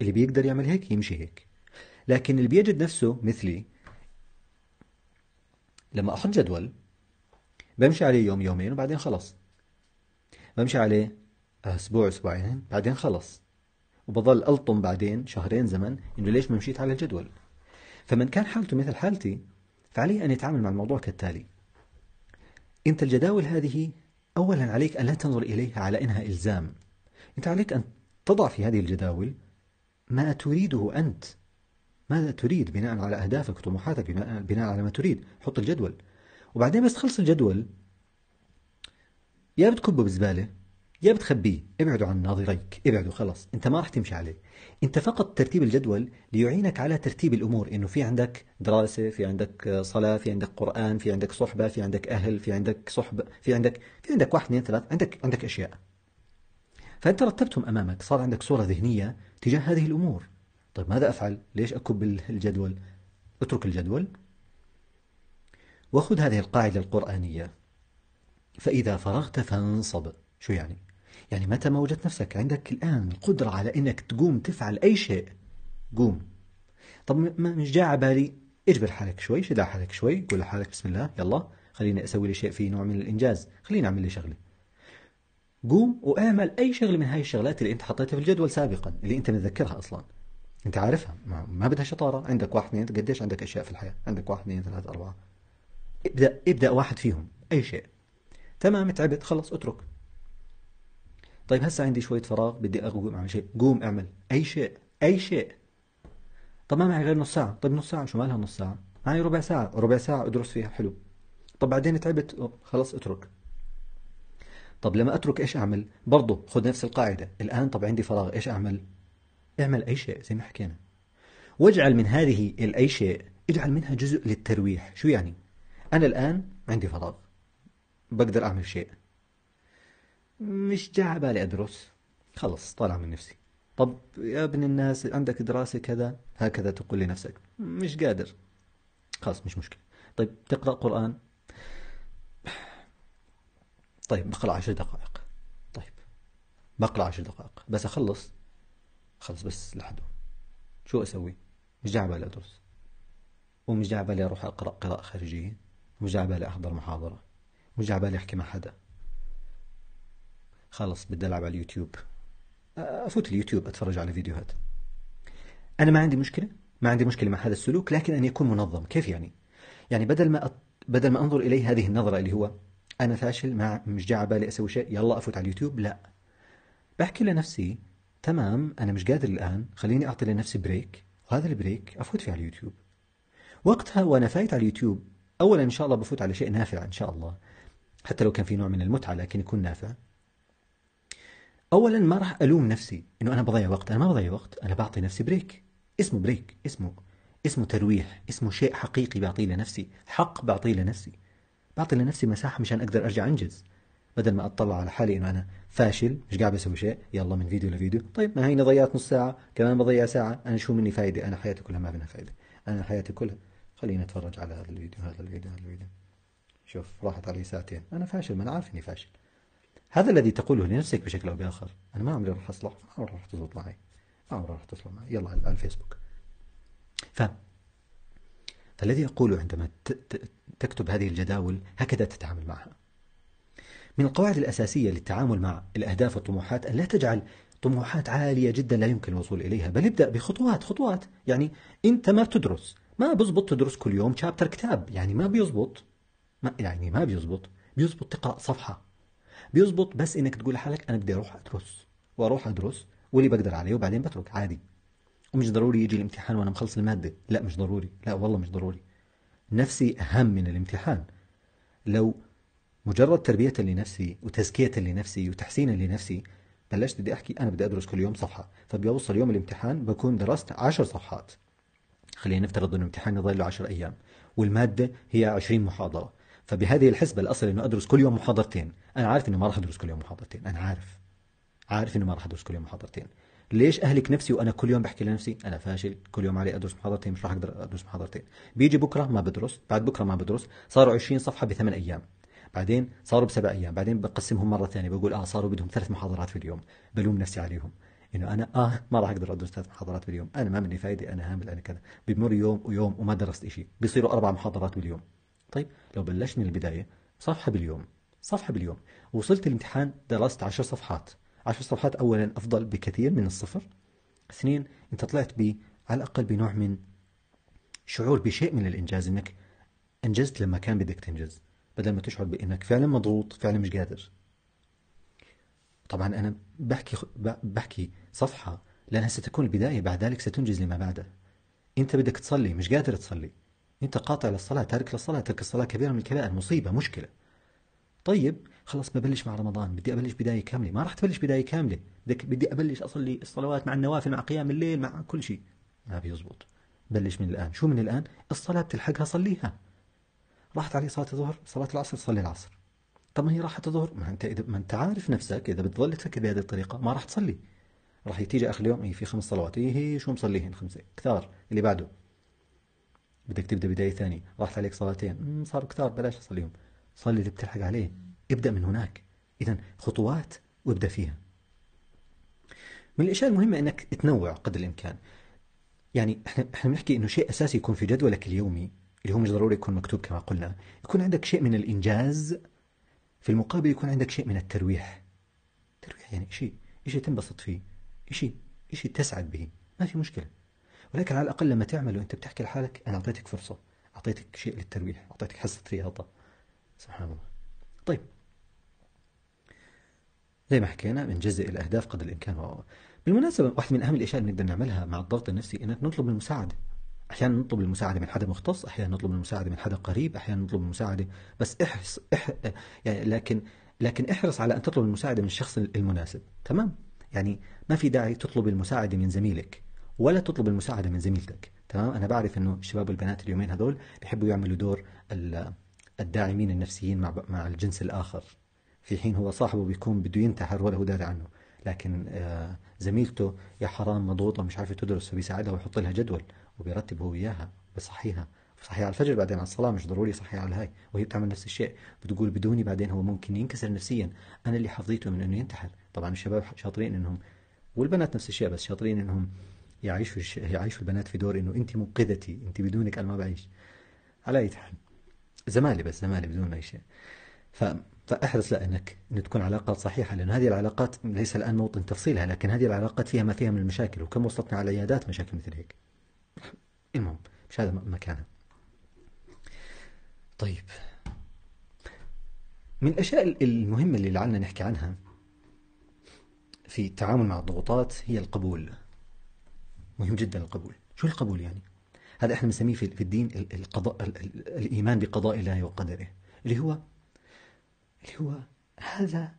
اللي بيقدر يعمل هيك يمشي هيك لكن اللي بيجد نفسه مثلي لما احط جدول بمشي عليه يوم يومين وبعدين خلص بمشي عليه اسبوع اسبوعين بعدين خلص وبضل الطم بعدين شهرين زمن انه ليش ما مشيت على الجدول فمن كان حالته مثل حالتي فعليه ان يتعامل مع الموضوع كالتالي انت الجداول هذه أولا عليك أن لا تنظر إليها على أنها إلزام أنت عليك أن تضع في هذه الجداول ما تريده أنت ماذا تريد بناء على أهدافك وطموحاتك بناء على ما تريد حط الجدول وبعدين بس تخلص الجدول يا بتكبه بزبالة يا بتخبيه ابعدوا عن ناظريك ابعدوا خلص انت ما راح تمشي عليه انت فقط ترتيب الجدول ليعينك على ترتيب الامور انه في عندك دراسه في عندك صلاه في عندك قران في عندك صحبه في عندك اهل في عندك صحبه في عندك في عندك واحد اثنين ثلاث عندك عندك اشياء فانت رتبتهم امامك صار عندك صوره ذهنيه تجاه هذه الامور طيب ماذا افعل ليش اكب الجدول اترك الجدول وخذ هذه القاعده القرانيه فاذا فرغت فانصب شو يعني يعني متى ما وجدت نفسك عندك الآن القدرة على أنك تقوم تفعل أي شيء قوم طب مش جاء على بالي اجبر حالك شوي شد على حالك شوي قول لحالك بسم الله يلا خليني أسوي لي شيء فيه نوع من الإنجاز خليني أعمل لي شغلة قوم واعمل أي شغلة من هاي الشغلات اللي أنت حطيتها في الجدول سابقا اللي أنت متذكرها أصلا أنت عارفها ما بدها شطارة عندك واحد اثنين قديش عندك أشياء في الحياة عندك واحد اثنين ثلاثة أربعة ابدأ ابدأ واحد فيهم أي شيء تمام تعبت خلص اترك طيب هسه عندي شويه فراغ بدي اقوم اعمل شيء قوم اعمل اي شيء اي شيء طب ما معي غير نص ساعه طيب نص ساعه شو مالها نص ساعه معي ربع ساعه ربع ساعه ادرس فيها حلو طب بعدين تعبت خلص اترك طب لما اترك ايش اعمل برضه خذ نفس القاعده الان طب عندي فراغ ايش اعمل اعمل اي شيء زي ما حكينا واجعل من هذه الاي شيء اجعل منها جزء للترويح شو يعني انا الان عندي فراغ بقدر اعمل شيء مش جاي على بالي أدرس خلص طلع من نفسي طب يا ابن الناس عندك دراسة كذا هكذا تقول لنفسك مش قادر خلاص مش مشكلة طيب تقرأ قرآن طيب بقرأ عشر دقائق طيب بقرأ عشر دقائق بس أخلص خلص بس لحده شو أسوي مش جاي بالي أدرس ومش جاي بالي أروح أقرأ قراءة خارجية ومش جاي بالي أحضر محاضرة ومش جاي بالي أحكي مع حدا خلص بدي العب على اليوتيوب افوت اليوتيوب اتفرج على فيديوهات انا ما عندي مشكله ما عندي مشكله مع هذا السلوك لكن ان يكون منظم كيف يعني يعني بدل ما أط... بدل ما انظر اليه هذه النظره اللي هو انا فاشل ما مش جاي على بالي اسوي شيء يلا افوت على اليوتيوب لا بحكي لنفسي تمام انا مش قادر الان خليني اعطي لنفسي بريك وهذا البريك افوت فيه على اليوتيوب وقتها وانا فايت على اليوتيوب اولا ان شاء الله بفوت على شيء نافع ان شاء الله حتى لو كان في نوع من المتعه لكن يكون نافع اولا ما راح الوم نفسي انه انا بضيع وقت انا ما بضيع وقت انا بعطي نفسي بريك اسمه بريك اسمه اسمه ترويح اسمه شيء حقيقي بعطيه لنفسي حق بعطيه لنفسي بعطي لنفسي مساحه مشان اقدر ارجع انجز بدل ما اطلع على حالي انه انا فاشل مش قاعد بسوي شيء يلا من فيديو لفيديو طيب ما هي ضيعت نص ساعه كمان بضيع ساعه انا شو مني فايده انا حياتي كلها ما بينها فايده انا حياتي كلها خليني اتفرج على هذا الفيديو هذا الفيديو هذا الفيديو شوف راحت علي ساعتين انا فاشل ما انا عارف اني فاشل هذا الذي تقوله لنفسك بشكل أو بآخر أنا ما عمري راح أصلح ما عمري راح تزبط معي ما عمري راح تصلح معي يلا على الفيسبوك ف فالذي أقوله عندما تكتب هذه الجداول هكذا تتعامل معها من القواعد الأساسية للتعامل مع الأهداف والطموحات أن لا تجعل طموحات عالية جدا لا يمكن الوصول إليها بل ابدأ بخطوات خطوات يعني أنت ما بتدرس ما بزبط تدرس كل يوم شابتر كتاب يعني ما بيزبط ما يعني ما بيزبط بيزبط تقرأ صفحة بيظبط بس انك تقول لحالك انا بدي اروح ادرس واروح ادرس واللي بقدر عليه وبعدين بترك عادي ومش ضروري يجي الامتحان وانا مخلص الماده لا مش ضروري لا والله مش ضروري نفسي اهم من الامتحان لو مجرد تربية لنفسي وتزكية لنفسي وتحسينا لنفسي بلشت بدي أحكي أنا بدي أدرس كل يوم صفحة فبيوصل يوم الامتحان بكون درست عشر صفحات خلينا نفترض أن الامتحان له عشر أيام والمادة هي عشرين محاضرة فبهذه الحسبه الاصل انه ادرس كل يوم محاضرتين انا عارف انه ما راح ادرس كل يوم محاضرتين انا عارف عارف انه ما راح ادرس كل يوم محاضرتين ليش اهلك نفسي وانا كل يوم بحكي لنفسي انا فاشل كل يوم علي ادرس محاضرتين مش راح اقدر ادرس محاضرتين بيجي بكره ما بدرس بعد بكره ما بدرس صاروا 20 صفحه بثمان ايام بعدين صاروا بسبع ايام بعدين بقسمهم مره ثانيه بقول اه صاروا بدهم ثلاث محاضرات في اليوم بلوم نفسي عليهم انه انا اه ما راح اقدر ادرس ثلاث محاضرات باليوم انا ما مني فايده انا هامل انا كذا بمر يوم ويوم وما درست شيء بيصيروا اربع محاضرات باليوم طيب لو بلشت من البداية صفحة باليوم صفحة باليوم وصلت الامتحان درست عشر صفحات عشر صفحات أولا أفضل بكثير من الصفر اثنين أنت طلعت ب على الأقل بنوع من شعور بشيء من الإنجاز أنك أنجزت لما كان بدك تنجز بدل ما تشعر بأنك فعلا مضغوط فعلا مش قادر طبعا أنا بحكي بحكي صفحة لأنها ستكون البداية بعد ذلك ستنجز لما بعده أنت بدك تصلي مش قادر تصلي انت قاطع للصلاه تارك للصلاه ترك الصلاه كبيره من الكبائر مصيبه مشكله طيب خلاص ببلش مع رمضان بدي ابلش بدايه كامله ما راح تبلش بدايه كامله بدك بدي ابلش اصلي الصلوات مع النوافل مع قيام الليل مع كل شيء ما بيزبط بلش من الان شو من الان الصلاه بتلحقها صليها راحت عليه صلاه الظهر صلاه العصر صلي العصر طب ما هي راحت الظهر ما انت اذا ما انت عارف نفسك اذا بتظل تفكر بهذه الطريقه ما راح تصلي راح تيجي اخر اليوم إيه، في خمس صلوات هي إيه، إيه، شو مصليهن خمسه كثار اللي بعده بدك تبدا بدايه ثانيه راحت عليك صلاتين صاروا كثار بلاش اصليهم صلي اللي بتلحق عليه ابدا من هناك اذا خطوات وابدا فيها من الاشياء المهمه انك تنوع قدر الامكان يعني احنا احنا بنحكي انه شيء اساسي يكون في جدولك اليومي اللي هو مش ضروري يكون مكتوب كما قلنا يكون عندك شيء من الانجاز في المقابل يكون عندك شيء من الترويح ترويح يعني شيء شيء تنبسط فيه شيء شيء تسعد به ما في مشكله ولكن على الأقل لما تعمل وأنت بتحكي لحالك أنا أعطيتك فرصة أعطيتك شيء للترويح أعطيتك حصة رياضة سبحان الله طيب زي ما حكينا بنجزئ الأهداف قدر الإمكان بالمناسبة واحد من أهم الأشياء اللي بنقدر نعملها مع الضغط النفسي إنك نطلب المساعدة أحيانا نطلب المساعدة من حدا مختص أحيانا نطلب المساعدة من حدا قريب أحيانا نطلب المساعدة بس احرص إح... يعني لكن لكن احرص على أن تطلب المساعدة من الشخص المناسب تمام يعني ما في داعي تطلب المساعدة من زميلك ولا تطلب المساعده من زميلتك تمام انا بعرف انه الشباب والبنات اليومين هذول بيحبوا يعملوا دور الداعمين النفسيين مع مع الجنس الاخر في حين هو صاحبه بيكون بده ينتحر ولا هو داري عنه لكن آه، زميلته يا حرام مضغوطه مش عارفه تدرس فبيساعدها ويحط لها جدول وبيرتب هو اياها بصحيها صحيح على الفجر بعدين على الصلاه مش ضروري صحيح على هاي وهي بتعمل نفس الشيء بتقول بدوني بعدين هو ممكن ينكسر نفسيا انا اللي حفظيته من انه ينتحر طبعا الشباب شاطرين انهم والبنات نفس الشيء بس شاطرين انهم يعيشوا الش... يعيشوا البنات في دور انه انت منقذتي انت بدونك انا ما بعيش على اي حال زمالي بس زمالي بدون اي شيء ف... فاحرص لا انك ان تكون علاقات صحيحه لان هذه العلاقات ليس الان موطن تفصيلها لكن هذه العلاقات فيها ما فيها من المشاكل وكم وصلتنا على عيادات مشاكل مثل هيك المهم مش هذا مكانها طيب من الاشياء المهمه اللي لعلنا نحكي عنها في التعامل مع الضغوطات هي القبول مهم جدا القبول شو القبول يعني هذا احنا بنسميه في الدين القضاء الايمان بقضاء الله وقدره اللي هو اللي هو هذا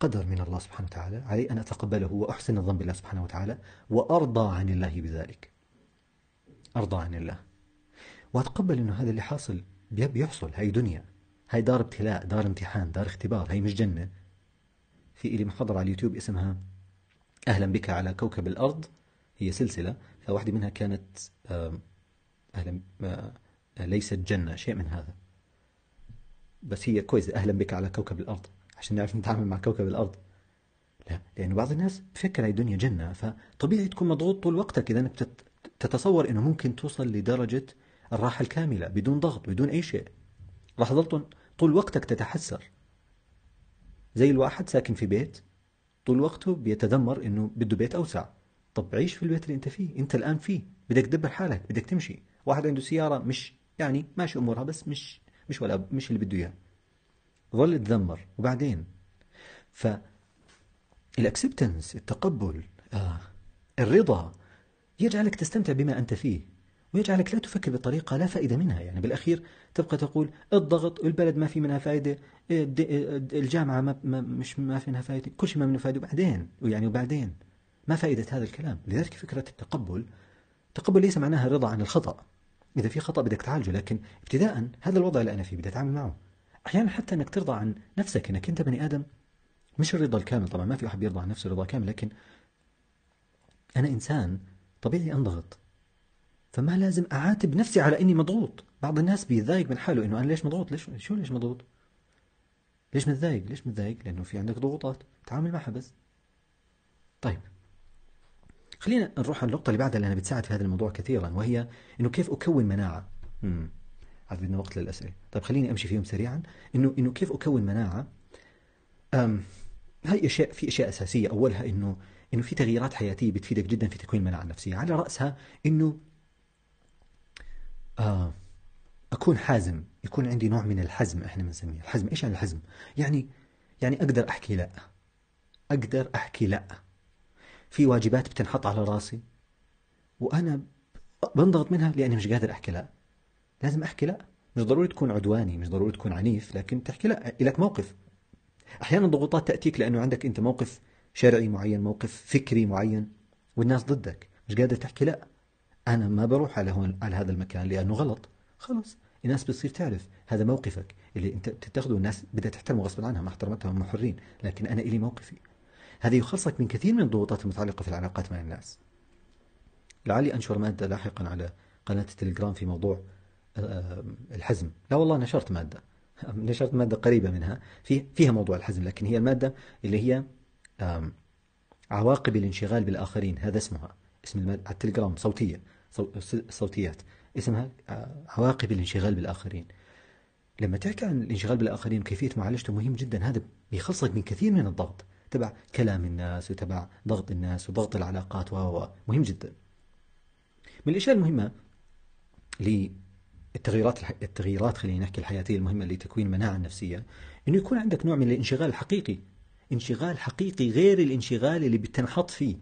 قدر من الله سبحانه وتعالى علي أن أتقبله وأحسن الظن بالله سبحانه وتعالى وأرضى عن الله بذلك أرضى عن الله وأتقبل أنه هذا اللي حاصل بيحصل هاي دنيا هاي دار ابتلاء دار امتحان دار اختبار هاي مش جنة في إلي محاضرة على اليوتيوب اسمها أهلا بك على كوكب الأرض هي سلسلة فواحدة منها كانت أهلا آه، ليست جنة شيء من هذا بس هي كويسة أهلا بك على كوكب الأرض عشان نعرف نتعامل مع كوكب الأرض لا لأنه بعض الناس بفكر هاي الدنيا جنة فطبيعي تكون مضغوط طول وقتك إذا أنك تتصور أنه ممكن توصل لدرجة الراحة الكاملة بدون ضغط بدون أي شيء راح تضل طول وقتك تتحسر زي الواحد ساكن في بيت طول وقته بيتذمر انه بده بيت اوسع طب عيش في البيت اللي انت فيه انت الان فيه بدك تدبر حالك بدك تمشي واحد عنده سياره مش يعني ماشي امورها بس مش مش ولا مش اللي بده اياه ظل تذمر وبعدين ف الاكسبتنس التقبل آه، الرضا يجعلك تستمتع بما انت فيه ويجعلك لا تفكر بطريقة لا فائدة منها يعني بالأخير تبقى تقول الضغط البلد ما في منها فائدة الجامعة ما مش ما في منها فائدة كل شيء ما منه فائدة وبعدين ويعني وبعدين ما فائدة هذا الكلام لذلك فكرة التقبل التقبل ليس معناها الرضا عن الخطأ إذا في خطأ بدك تعالجه لكن ابتداء هذا الوضع اللي أنا فيه بدي أتعامل معه أحيانا حتى أنك ترضى عن نفسك أنك أنت بني آدم مش الرضا الكامل طبعا ما في أحد يرضى عن نفسه رضا كامل لكن أنا إنسان طبيعي أنضغط فما لازم أعاتب نفسي على إني مضغوط بعض الناس بيتضايق من حاله إنه أنا ليش مضغوط ليش شو ليش مضغوط ليش متضايق ليش متضايق لأنه في عندك ضغوطات تعامل معها بس طيب خلينا نروح على النقطة اللي بعدها لأنها بتساعد في هذا الموضوع كثيرا وهي إنه كيف أكون مناعة امم عاد بدنا وقت للأسئلة طيب خليني أمشي فيهم سريعا إنه إنه كيف أكون مناعة أم هاي أشياء في أشياء أساسية أولها إنه إنه في تغييرات حياتية بتفيدك جدا في تكوين المناعة النفسية على رأسها إنه آه أكون حازم يكون عندي نوع من الحزم إحنا بنسميه الحزم إيش يعني الحزم يعني يعني أقدر أحكي لأ أقدر أحكي لأ في واجبات بتنحط على راسي وانا بنضغط منها لاني مش قادر احكي لا لازم احكي لا مش ضروري تكون عدواني مش ضروري تكون عنيف لكن تحكي لا لك موقف احيانا الضغوطات تاتيك لانه عندك انت موقف شرعي معين موقف فكري معين والناس ضدك مش قادر تحكي لا انا ما بروح على هون على هذا المكان لانه غلط خلص الناس بتصير تعرف هذا موقفك اللي انت بتتخذه الناس بدها تحترمه غصبا عنها ما احترمتها هم حرين لكن انا الي موقفي هذا يخلصك من كثير من الضغوطات المتعلقة في العلاقات مع الناس لعلي أنشر مادة لاحقا على قناة التليجرام في موضوع آه، آه، الحزم لا والله نشرت مادة نشرت مادة قريبة منها فيها موضوع الحزم لكن هي المادة اللي هي عواقب الانشغال بالآخرين هذا اسمها اسم المادة على التليجرام صوتية صوتيات اسمها آه، عواقب الانشغال بالآخرين لما تحكي عن الانشغال بالآخرين وكيفية معالجته مهم جدا هذا بيخلصك من كثير من الضغط تبع كلام الناس وتبع ضغط الناس وضغط العلاقات و مهم جدا من الاشياء المهمه للتغييرات الح... التغييرات خلينا نحكي الحياتيه المهمه لتكوين مناعه نفسيه انه يكون عندك نوع من الانشغال الحقيقي انشغال حقيقي غير الانشغال اللي بتنحط فيه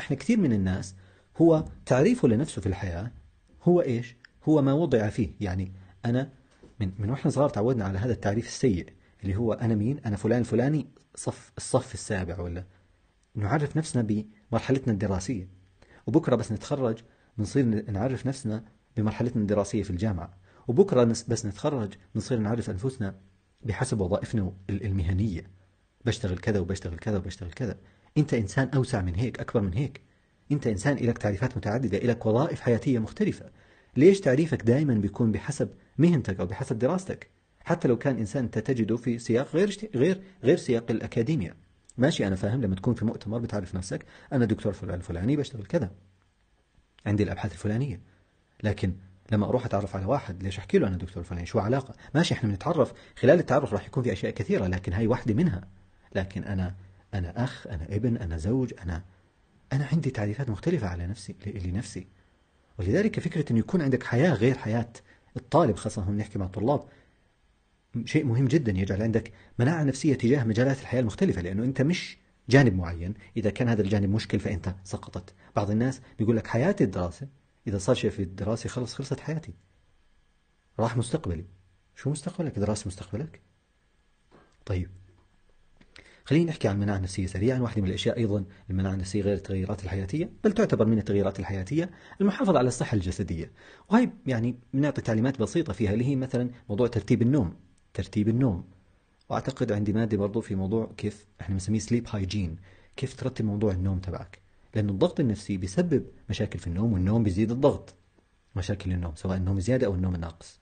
احنا كثير من الناس هو تعريفه لنفسه في الحياه هو ايش هو ما وضع فيه يعني انا من من واحنا صغار تعودنا على هذا التعريف السيء اللي هو أنا مين أنا فلان الفلاني صف الصف السابع ولا نعرف نفسنا بمرحلتنا الدراسية وبكرة بس نتخرج بنصير نعرف نفسنا بمرحلتنا الدراسية في الجامعة وبكرة بس نتخرج بنصير نعرف أنفسنا بحسب وظائفنا المهنية بشتغل كذا وبشتغل كذا وبشتغل كذا أنت إنسان أوسع من هيك أكبر من هيك أنت إنسان إلك تعريفات متعددة إلك وظائف حياتية مختلفة ليش تعريفك دائما بيكون بحسب مهنتك أو بحسب دراستك حتى لو كان إنسان تجده في سياق غير غير غير سياق الأكاديمية ماشي أنا فاهم لما تكون في مؤتمر بتعرف نفسك أنا دكتور فلان الفلاني بشتغل كذا عندي الأبحاث الفلانية لكن لما أروح أتعرف على واحد ليش أحكي له أنا دكتور فلان شو علاقة ماشي إحنا بنتعرف خلال التعرف راح يكون في أشياء كثيرة لكن هاي واحدة منها لكن أنا أنا أخ أنا ابن أنا زوج أنا أنا عندي تعريفات مختلفة على نفسي لنفسي ولذلك فكرة أن يكون عندك حياة غير حياة الطالب خاصة هم نحكي مع الطلاب شيء مهم جدا يجعل عندك مناعة نفسية تجاه مجالات الحياة المختلفة لأنه أنت مش جانب معين إذا كان هذا الجانب مشكل فأنت سقطت بعض الناس بيقول لك حياتي الدراسة إذا صار شيء في الدراسة خلص خلصت حياتي راح مستقبلي شو مستقبلك دراسة مستقبلك طيب خلينا نحكي عن المناعة النفسية سريعا واحدة من الأشياء أيضا المناعة النفسية غير التغيرات الحياتية بل تعتبر من التغيرات الحياتية المحافظة على الصحة الجسدية وهي يعني بنعطي تعليمات بسيطة فيها اللي هي مثلا موضوع ترتيب النوم ترتيب النوم واعتقد عندي ماده برضو في موضوع كيف احنا بنسميه سليب هايجين كيف ترتب موضوع النوم تبعك لانه الضغط النفسي بيسبب مشاكل في النوم والنوم بيزيد الضغط مشاكل النوم سواء النوم زياده او النوم الناقص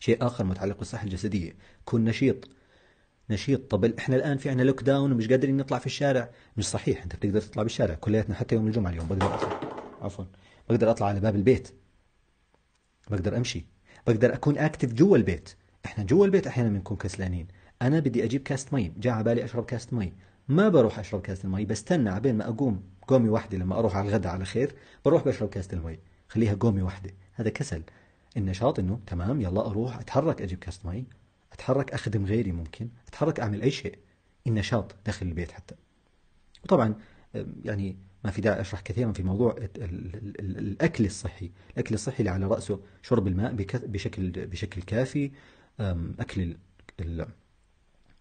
شيء اخر متعلق بالصحه الجسديه كن نشيط نشيط طب احنا الان في عنا لوك داون ومش قادرين نطلع في الشارع مش صحيح انت بتقدر تطلع بالشارع كلياتنا حتى يوم الجمعه اليوم بقدر اطلع عفوا بقدر اطلع على باب البيت بقدر امشي بقدر اكون اكتف جوا البيت احنا جوا البيت احيانا بنكون كسلانين انا بدي اجيب كاسه مي جاء على بالي اشرب كاسه مي ما بروح اشرب كاسه المي بستنى عبين ما اقوم قومي واحده لما اروح على الغداء على خير بروح بشرب كاسه المي خليها قومي واحده هذا كسل النشاط انه تمام يلا اروح اتحرك اجيب كاسه مي اتحرك اخدم غيري ممكن اتحرك اعمل اي شيء النشاط داخل البيت حتى وطبعا يعني ما في داعي اشرح كثيرا في موضوع الاكل الصحي الاكل الصحي اللي على راسه شرب الماء بشكل بشكل كافي أكل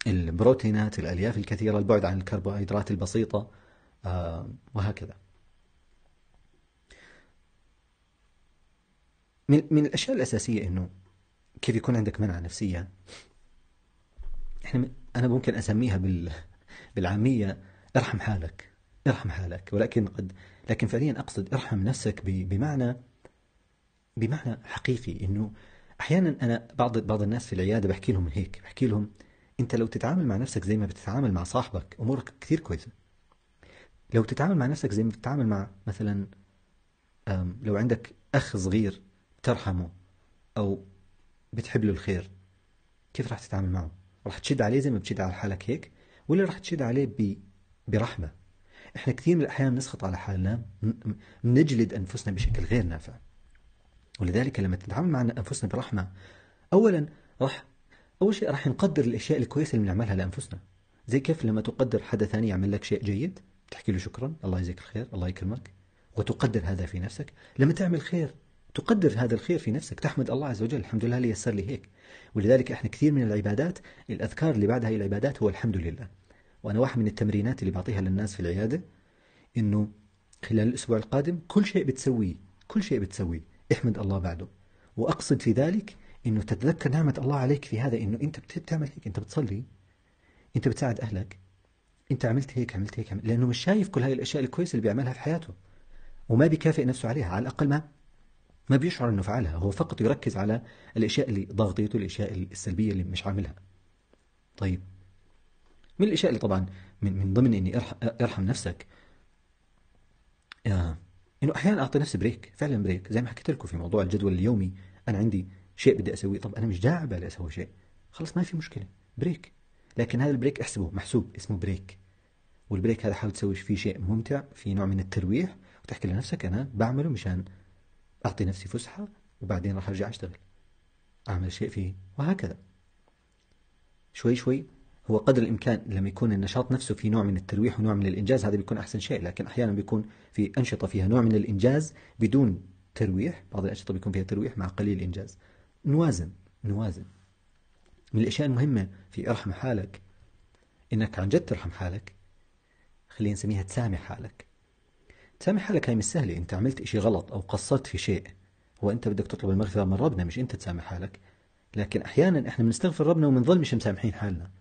البروتينات الألياف الكثيرة البعد عن الكربوهيدرات البسيطة وهكذا من من الأشياء الأساسية إنه كيف يكون عندك منعة نفسية احنا أنا ممكن أسميها بال بالعامية ارحم حالك ارحم حالك ولكن قد لكن فعليا أقصد ارحم نفسك بمعنى بمعنى حقيقي إنه احيانا انا بعض بعض الناس في العياده بحكي لهم هيك بحكي لهم انت لو تتعامل مع نفسك زي ما بتتعامل مع صاحبك امورك كثير كويسه لو تتعامل مع نفسك زي ما بتتعامل مع مثلا لو عندك اخ صغير ترحمه او بتحب له الخير كيف راح تتعامل معه راح تشد عليه زي ما بتشد على حالك هيك ولا راح تشد عليه ب... برحمه احنا كثير من الاحيان نسخط على حالنا بنجلد انفسنا بشكل غير نافع ولذلك لما تتعامل مع أنفسنا برحمة أولا راح أول شيء راح نقدر الأشياء الكويسة اللي بنعملها لأنفسنا زي كيف لما تقدر حدا ثاني يعمل لك شيء جيد تحكي له شكرا الله يجزيك الخير الله يكرمك وتقدر هذا في نفسك لما تعمل خير تقدر هذا الخير في نفسك تحمد الله عز وجل الحمد لله اللي يسر لي هيك ولذلك احنا كثير من العبادات الاذكار اللي بعدها هي العبادات هو الحمد لله وانا واحد من التمرينات اللي بعطيها للناس في العياده انه خلال الاسبوع القادم كل شيء بتسويه كل شيء بتسويه احمد الله بعده وأقصد في ذلك أنه تتذكر نعمة الله عليك في هذا أنه أنت بتعمل هيك أنت بتصلي أنت بتساعد أهلك أنت عملت هيك عملت هيك عملت. لأنه مش شايف كل هاي الأشياء الكويسة اللي بيعملها في حياته وما بيكافئ نفسه عليها على الأقل ما ما بيشعر أنه فعلها هو فقط يركز على الأشياء اللي ضاغطيته الأشياء السلبية اللي مش عاملها طيب من الأشياء اللي طبعا من, من ضمن أني أرحم نفسك آه انه احيانا اعطي نفسي بريك فعلا بريك زي ما حكيت لكم في موضوع الجدول اليومي انا عندي شيء بدي اسويه طب انا مش داعي بالي اسوي شيء خلص ما في مشكله بريك لكن هذا البريك احسبه محسوب اسمه بريك والبريك هذا حاول تسوي فيه شيء ممتع في نوع من الترويح وتحكي لنفسك انا بعمله مشان اعطي نفسي فسحه وبعدين راح ارجع اشتغل اعمل شيء فيه وهكذا شوي شوي هو قدر الإمكان لما يكون النشاط نفسه في نوع من الترويح ونوع من الإنجاز هذا بيكون أحسن شيء لكن أحيانا بيكون في أنشطة فيها نوع من الإنجاز بدون ترويح بعض الأنشطة بيكون فيها ترويح مع قليل الانجاز نوازن نوازن من الأشياء المهمة في ارحم حالك إنك عن جد ترحم حالك خلينا نسميها تسامح حالك تسامح حالك هاي مش سهلة أنت عملت شيء غلط أو قصرت في شيء هو أنت بدك تطلب المغفرة من ربنا مش أنت تسامح حالك لكن أحيانا إحنا بنستغفر ربنا وبنظل مش مسامحين حالنا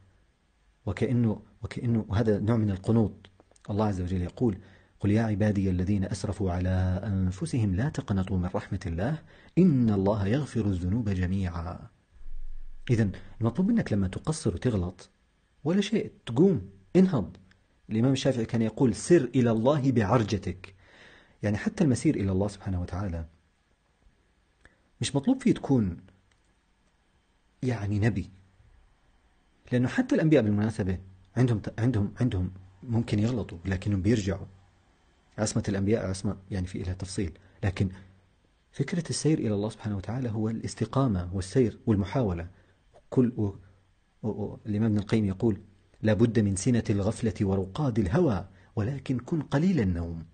وكأنه, وكأنه وهذا نوع من القنوط الله عز وجل يقول قل يا عبادي الذين أسرفوا على أنفسهم لا تقنطوا من رحمة الله إن الله يغفر الذنوب جميعا إذا المطلوب منك لما تقصر وتغلط ولا شيء تقوم انهض الإمام الشافعي كان يقول سر إلى الله بعرجتك يعني حتى المسير إلى الله سبحانه وتعالى مش مطلوب فيه تكون يعني نبي لانه حتى الانبياء بالمناسبه عندهم عندهم عندهم ممكن يغلطوا لكنهم بيرجعوا عصمه الانبياء عصمه يعني في لها تفصيل لكن فكره السير الى الله سبحانه وتعالى هو الاستقامه والسير والمحاوله كل و... و... و... الامام ابن القيم يقول لابد من سنه الغفله ورقاد الهوى ولكن كن قليل النوم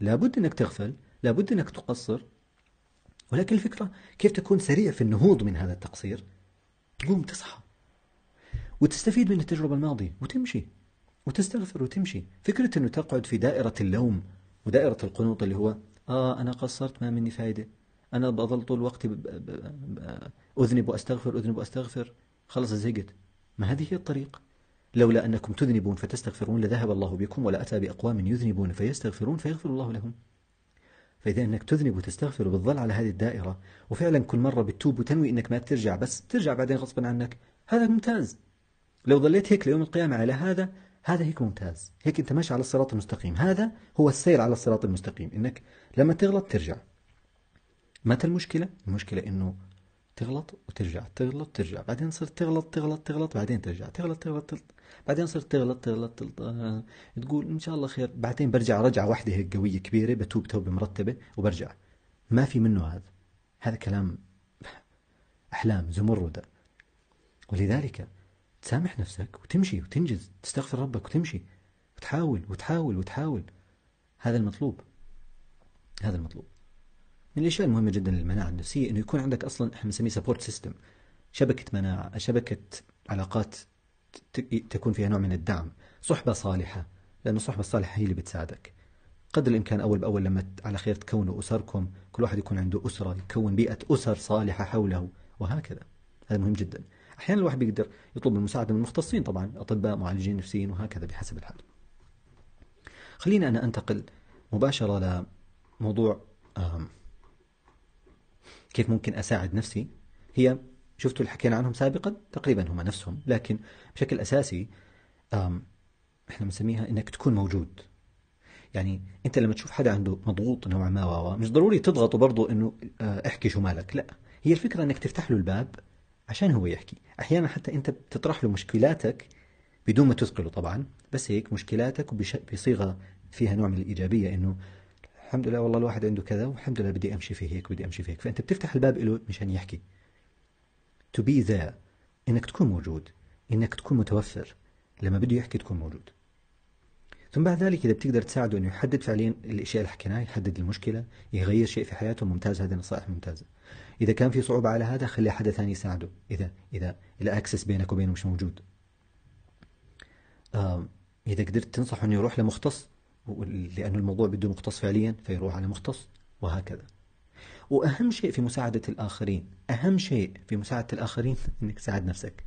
لابد انك تغفل لابد انك تقصر ولكن الفكره كيف تكون سريع في النهوض من هذا التقصير تقوم تصحى وتستفيد من التجربة الماضية وتمشي وتستغفر وتمشي فكرة أنه تقعد في دائرة اللوم ودائرة القنوط اللي هو آه أنا قصرت ما مني فايدة أنا بظل طول وقتي أذنب وأستغفر أذنب وأستغفر خلص زهقت ما هذه هي الطريق لولا أنكم تذنبون فتستغفرون لذهب الله بكم ولا أتى بأقوام يذنبون فيستغفرون فيغفر الله لهم فإذا أنك تذنب وتستغفر وبتظل على هذه الدائرة وفعلا كل مرة بتتوب وتنوي أنك ما بترجع بس ترجع بعدين غصبا عنك هذا ممتاز لو ظليت هيك ليوم القيامة على هذا هذا هيك ممتاز هيك أنت ماشي على الصراط المستقيم هذا هو السير على الصراط المستقيم إنك لما تغلط ترجع متى المشكلة؟ المشكلة إنه تغلط وترجع تغلط ترجع بعدين صرت تغلط تغلط تغلط بعدين ترجع تغلط تغلط, تغلط. بعدين صرت تغلط تغلط, تغلط. آه. تقول ان شاء الله خير بعدين برجع رجعه واحده هيك قويه كبيره بتوب توبه مرتبه وبرجع ما في منه هذا هذا كلام احلام زمردة ولذلك تسامح نفسك وتمشي وتنجز تستغفر ربك وتمشي وتحاول وتحاول وتحاول هذا المطلوب هذا المطلوب من الاشياء المهمه جدا للمناعه النفسيه انه يكون عندك اصلا احنا بنسميه سبورت سيستم شبكه مناعه شبكه علاقات تكون فيها نوع من الدعم صحبه صالحه لأن الصحبة الصالحة هي اللي بتساعدك قدر الإمكان أول بأول لما على خير تكونوا أسركم كل واحد يكون عنده أسرة يكون بيئة أسر صالحة حوله وهكذا هذا مهم جدا احيانا الواحد بيقدر يطلب المساعده من المختصين طبعا اطباء معالجين نفسيين وهكذا بحسب الحال خلينا انا انتقل مباشره لموضوع كيف ممكن اساعد نفسي هي شفتوا اللي حكينا عنهم سابقا تقريبا هم نفسهم لكن بشكل اساسي احنا بنسميها انك تكون موجود يعني انت لما تشوف حدا عنده مضغوط نوعا ما مش ضروري تضغطه برضه انه آه، احكي شو مالك لا هي الفكره انك تفتح له الباب عشان هو يحكي احيانا حتى انت بتطرح له مشكلاتك بدون ما تثقله طبعا بس هيك مشكلاتك بصيغه فيها نوع من الايجابيه انه الحمد لله والله الواحد عنده كذا والحمد لله بدي امشي في هيك بدي امشي في هيك فانت بتفتح الباب له مشان يحكي تو بي there انك تكون موجود انك تكون متوفر لما بده يحكي تكون موجود ثم بعد ذلك اذا بتقدر تساعده انه يحدد فعليا الاشياء اللي حكيناها يحدد المشكله يغير شيء في حياته ممتاز هذه نصائح ممتازه إذا كان في صعوبة على هذا خلي حدا ثاني يساعده إذا إذا الأكسس بينك وبينه مش موجود إذا قدرت تنصحه إنه يروح لمختص لأنه الموضوع بده مختص فعليا فيروح على مختص وهكذا وأهم شيء في مساعدة الآخرين أهم شيء في مساعدة الآخرين إنك تساعد نفسك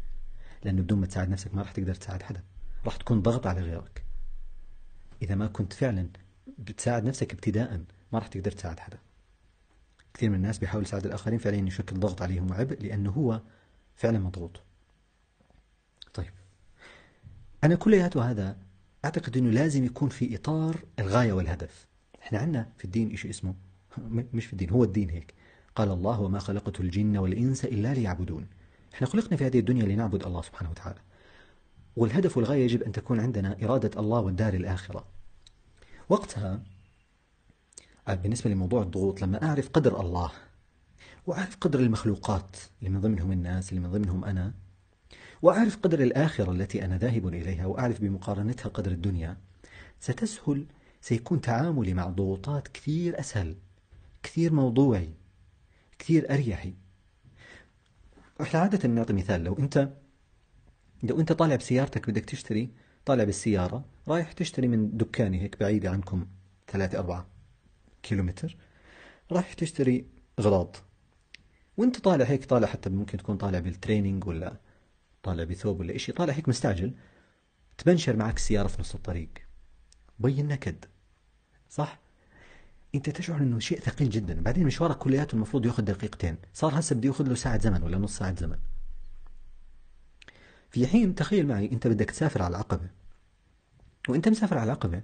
لأنه بدون ما تساعد نفسك ما راح تقدر تساعد حدا راح تكون ضغط على غيرك إذا ما كنت فعلا بتساعد نفسك ابتداء ما راح تقدر تساعد حدا كثير من الناس بيحاول يساعد الآخرين فعليا يشكل ضغط عليهم وعبء لأنه هو فعلا مضغوط طيب أنا كلياته هذا أعتقد أنه لازم يكون في إطار الغاية والهدف احنا عندنا في الدين شيء اسمه مش في الدين هو الدين هيك قال الله وما خلقت الجن والإنس إلا ليعبدون احنا خلقنا في هذه الدنيا لنعبد الله سبحانه وتعالى والهدف والغاية يجب أن تكون عندنا إرادة الله والدار الآخرة وقتها آه، بالنسبة لموضوع الضغوط لما أعرف قدر الله وأعرف قدر المخلوقات اللي من ضمنهم الناس اللي من ضمنهم أنا وأعرف قدر الآخرة التي أنا ذاهب إليها وأعرف بمقارنتها قدر الدنيا ستسهل سيكون تعاملي مع ضغوطات كثير أسهل كثير موضوعي كثير أريحي احنا عادة نعطي مثال لو أنت لو أنت طالع بسيارتك بدك تشتري طالع بالسيارة رايح تشتري من دكاني هيك بعيدة عنكم ثلاثة أربعة كيلومتر راح تشتري غراض وانت طالع هيك طالع حتى ممكن تكون طالع بالتريننج ولا طالع بثوب ولا شيء طالع هيك مستعجل تبنشر معك السيارة في نص الطريق بي النكد صح؟ انت تشعر انه شيء ثقيل جدا بعدين مشوارك كلياته المفروض ياخذ دقيقتين صار هسه بده ياخذ له ساعة زمن ولا نص ساعة زمن في حين تخيل معي انت بدك تسافر على العقبة وانت مسافر على العقبة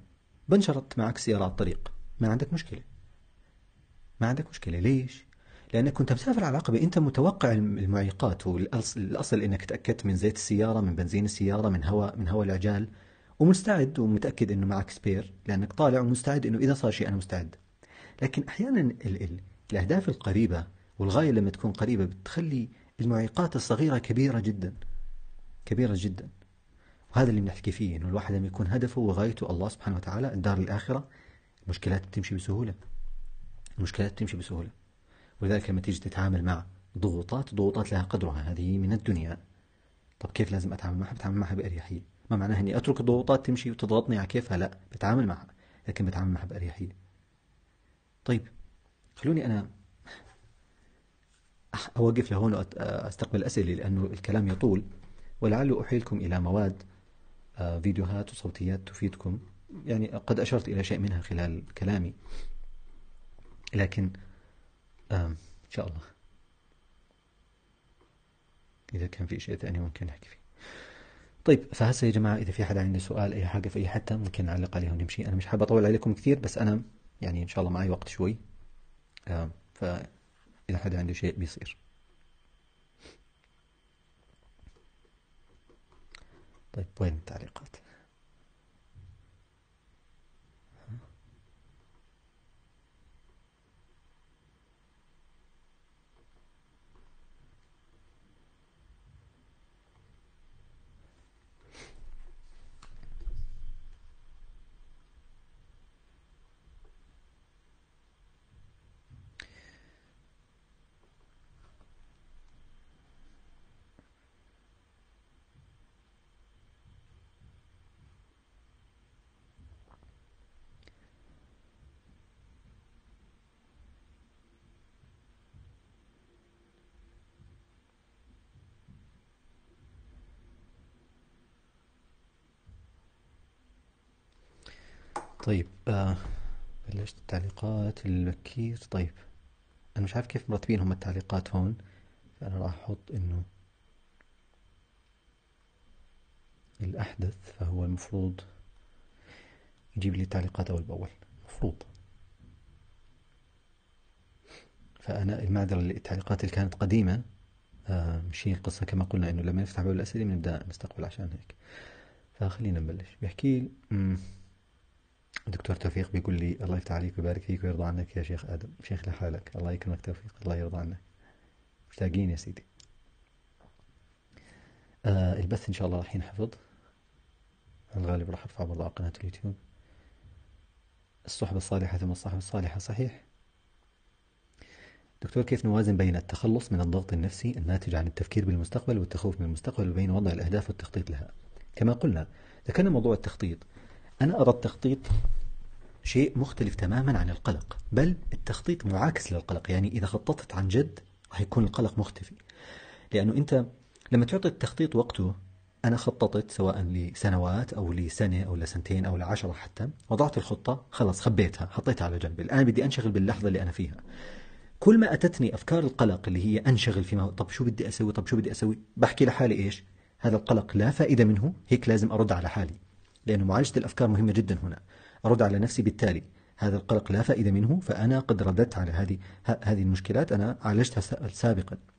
بنشرت معك سياره على الطريق ما عندك مشكلة ما عندك مشكلة ليش؟ لأنك كنت مسافر على عقبة أنت متوقع المعيقات والأصل أنك تأكدت من زيت السيارة من بنزين السيارة من هواء من هواء العجال ومستعد ومتأكد أنه معك سبير لأنك طالع ومستعد أنه إذا صار شيء أنا مستعد لكن أحيانا ال ال الأهداف القريبة والغاية لما تكون قريبة بتخلي المعيقات الصغيرة كبيرة جدا كبيرة جدا وهذا اللي بنحكي فيه أنه الواحد لما يكون هدفه وغايته الله سبحانه وتعالى الدار الآخرة المشكلات بتمشي بسهولة المشكلات بتمشي بسهولة ولذلك لما تيجي تتعامل مع ضغوطات ضغوطات لها قدرها هذه من الدنيا طب كيف لازم اتعامل معها بتعامل معها باريحيه ما معناها اني اترك الضغوطات تمشي وتضغطني على كيفها لا بتعامل معها لكن بتعامل معها باريحيه طيب خلوني انا اوقف لهون واستقبل اسئله لانه الكلام يطول ولعل احيلكم الى مواد آه، فيديوهات وصوتيات تفيدكم يعني قد أشرت إلى شيء منها خلال كلامي لكن إن شاء الله إذا كان في شيء ثاني ممكن نحكي فيه طيب فهسه يا جماعة إذا في حدا عنده سؤال أي حاجة في أي حتة ممكن نعلق عليها ونمشي أنا مش حابة أطول عليكم كثير بس أنا يعني إن شاء الله معي وقت شوي فإذا حدا عنده شيء بيصير طيب وين التعليقات؟ طيب آه. بلشت التعليقات البكير طيب انا مش عارف كيف مرتبين هم التعليقات هون فانا راح احط انه الاحدث فهو المفروض يجيب لي التعليقات اول باول المفروض فانا المعذره للتعليقات اللي كانت قديمه آه مش هي القصه كما قلنا انه لما نفتح باب الاسئله بنبدا نستقبل عشان هيك فخلينا نبلش بيحكي لي دكتور توفيق بيقول لي الله يفتح عليك ويبارك فيك ويرضى عنك يا شيخ آدم شيخ لحالك الله يكرمك توفيق الله يرضى عنك مشتاقين يا سيدي آه البث إن شاء الله راح ينحفظ الغالب راح أرفعه برضه على قناة اليوتيوب الصحبة الصالحة ثم الصحبة الصالحة صحيح دكتور كيف نوازن بين التخلص من الضغط النفسي الناتج عن التفكير بالمستقبل والتخوف من المستقبل وبين وضع الأهداف والتخطيط لها كما قلنا ذكرنا موضوع التخطيط أنا أرى التخطيط شيء مختلف تماما عن القلق بل التخطيط معاكس للقلق يعني إذا خططت عن جد هيكون القلق مختفي لأنه أنت لما تعطي التخطيط وقته أنا خططت سواء لسنوات أو لسنة أو لسنتين أو لعشرة حتى وضعت الخطة خلص خبيتها حطيتها على جنب الآن بدي أنشغل باللحظة اللي أنا فيها كل ما أتتني أفكار القلق اللي هي أنشغل فيما طب شو بدي أسوي طب شو بدي أسوي بحكي لحالي إيش هذا القلق لا فائدة منه هيك لازم أرد على حالي لأن معالجة الأفكار مهمة جدا هنا أرد على نفسي بالتالي هذا القلق لا فائدة منه فأنا قد رددت على هذه هذه المشكلات أنا عالجتها سابقا